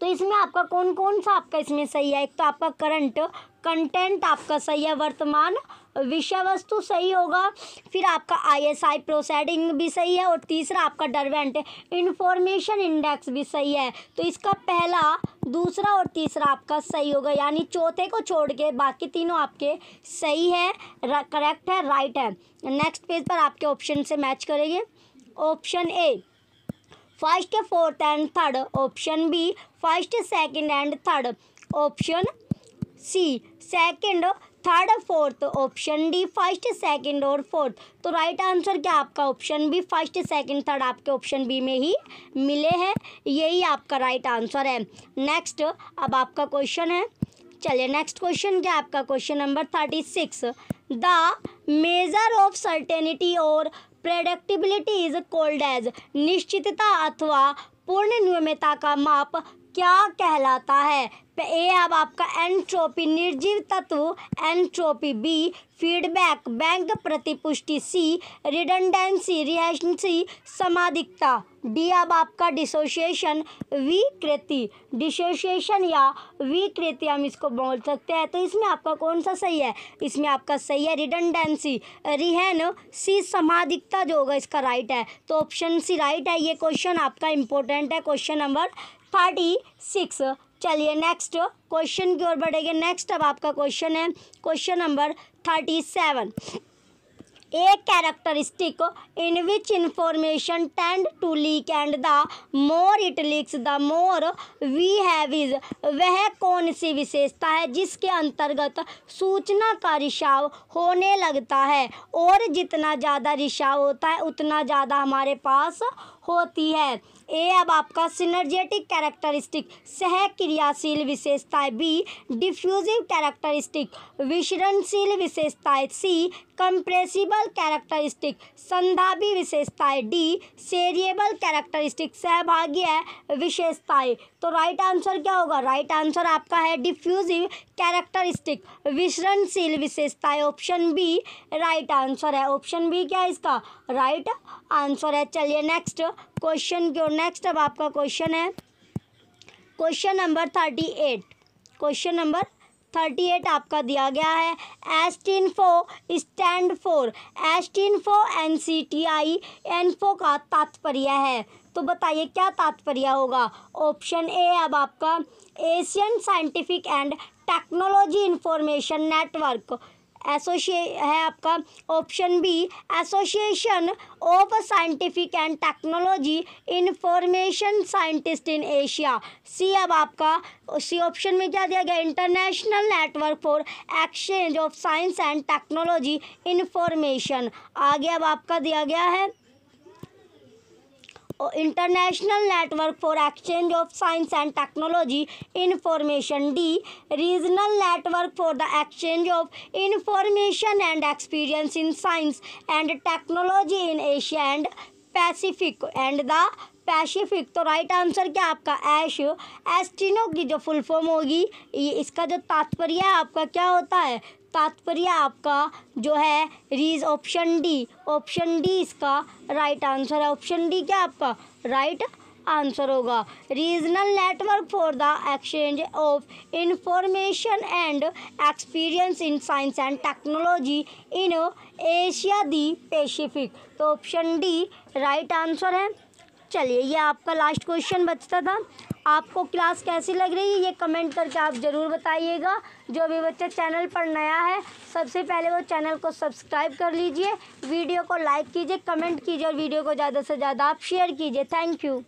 तो इसमें आपका कौन कौन सा आपका इसमें सही है एक तो आपका करंट कंटेंट आपका सही है वर्तमान विषय वस्तु सही होगा फिर आपका आईएसआई प्रोसेडिंग भी सही है और तीसरा आपका डरवेंट इन्फॉर्मेशन इंडेक्स भी सही है तो इसका पहला दूसरा और तीसरा आपका सही होगा यानी चौथे को छोड़ के बाकी तीनों आपके सही है करेक्ट है राइट है नेक्स्ट पेज पर आपके ऑप्शन से मैच करेंगे option A first fourth and third option B first second and third option C second third fourth option D first second और फोर्थ तो राइट आंसर क्या आपका option B first second third आपके option B में ही मिले हैं यही आपका राइट आंसर है नेक्स्ट अब आपका क्वेश्चन है चलिए नेक्स्ट क्वेश्चन क्या आपका question number thirty six the measure of certainty और प्रोडक्टिबिलिटी इज कोल्ड एज निश्चितता अथवा पूर्ण नियमितता का माप क्या कहलाता है ए अब आपका एंट्रोपी निर्जीव तत्व एंट्रोपी बी फीडबैक बैंक प्रतिपुष्टि सी रिडंडेंसी रिहेंसी समाधिकता डी अब आपका डिसोसिएशन विकृति डिसोसिएशन या विकृति हम इसको बोल सकते हैं तो इसमें आपका कौन सा सही है इसमें आपका सही है रिडंडेंसी रिहेन सी समाधिकता जो होगा इसका राइट है तो ऑप्शन सी राइट है ये क्वेश्चन आपका इंपॉर्टेंट है क्वेश्चन नंबर थर्टी सिक्स चलिए नेक्स्ट क्वेश्चन की ओर बढ़ेंगे नेक्स्ट अब आपका क्वेश्चन है question number thirty seven a characteristic in which information tend to leak and the more it leaks the more we have is वह कौन सी विशेषता है जिसके अंतर्गत सूचना का रिसाव होने लगता है और जितना ज़्यादा रिसाव होता है उतना ज़्यादा हमारे पास होती है ए अब आपका सिनर्जेटिक कैरेक्टरिस्टिक सहक्रियाशील विशेषताएं बी डिफ्यूजिव कैरेक्टरिस्टिक विशरणशील विशेषताएं सी कंप्रेसिबल कैरेक्टरिस्टिक संधावी विशेषताएं डी सेरिएबल कैरेक्टरिस्टिक सहभागीय विशेषताएं तो राइट आंसर क्या होगा राइट आंसर आपका है डिफ्यूजिव कैरेक्टरिस्टिक विसरणशील है ऑप्शन बी राइट आंसर है ऑप्शन बी क्या है इसका राइट आंसर है चलिए नेक्स्ट क्वेश्चन की ओर नेक्स्ट अब आपका क्वेश्चन है question number thirty eight question number thirty eight आपका दिया गया है ASTINFO stand for ASTINFO N C T I N fo का तात्पर्य है तो बताइए क्या तात्पर्य होगा ऑप्शन ए अब आपका Asian scientific and technology information network associa है आपका option B association of scientific and technology information scientist in Asia C अब आपका सी ऑप्शन में क्या दिया गया international network for exchange of science and technology information आगे अब आपका दिया गया है international network for exchange of science and technology information D regional network for the exchange of information and experience in science and technology in Asia and Pacific and the Pacific तो right answer क्या आपका ऐश एस्टिनो की जो full form होगी ये इसका जो तात्पर्य है आपका क्या होता है तात्पर्य आपका जो है रीज ऑप्शन डी ऑप्शन डी इसका राइट आंसर है ऑप्शन डी क्या आपका राइट आंसर होगा regional network for the exchange of information and experience in science and technology in Asia the Pacific तो ऑप्शन डी राइट आंसर है चलिए ये आपका लास्ट क्वेश्चन बचता था आपको क्लास कैसी लग रही है ये कमेंट करके आप ज़रूर बताइएगा जो भी बच्चा चैनल पर नया है सबसे पहले वो चैनल को सब्सक्राइब कर लीजिए वीडियो को लाइक कीजिए कमेंट कीजिए और वीडियो को ज़्यादा से ज़्यादा आप शेयर कीजिए थैंक यू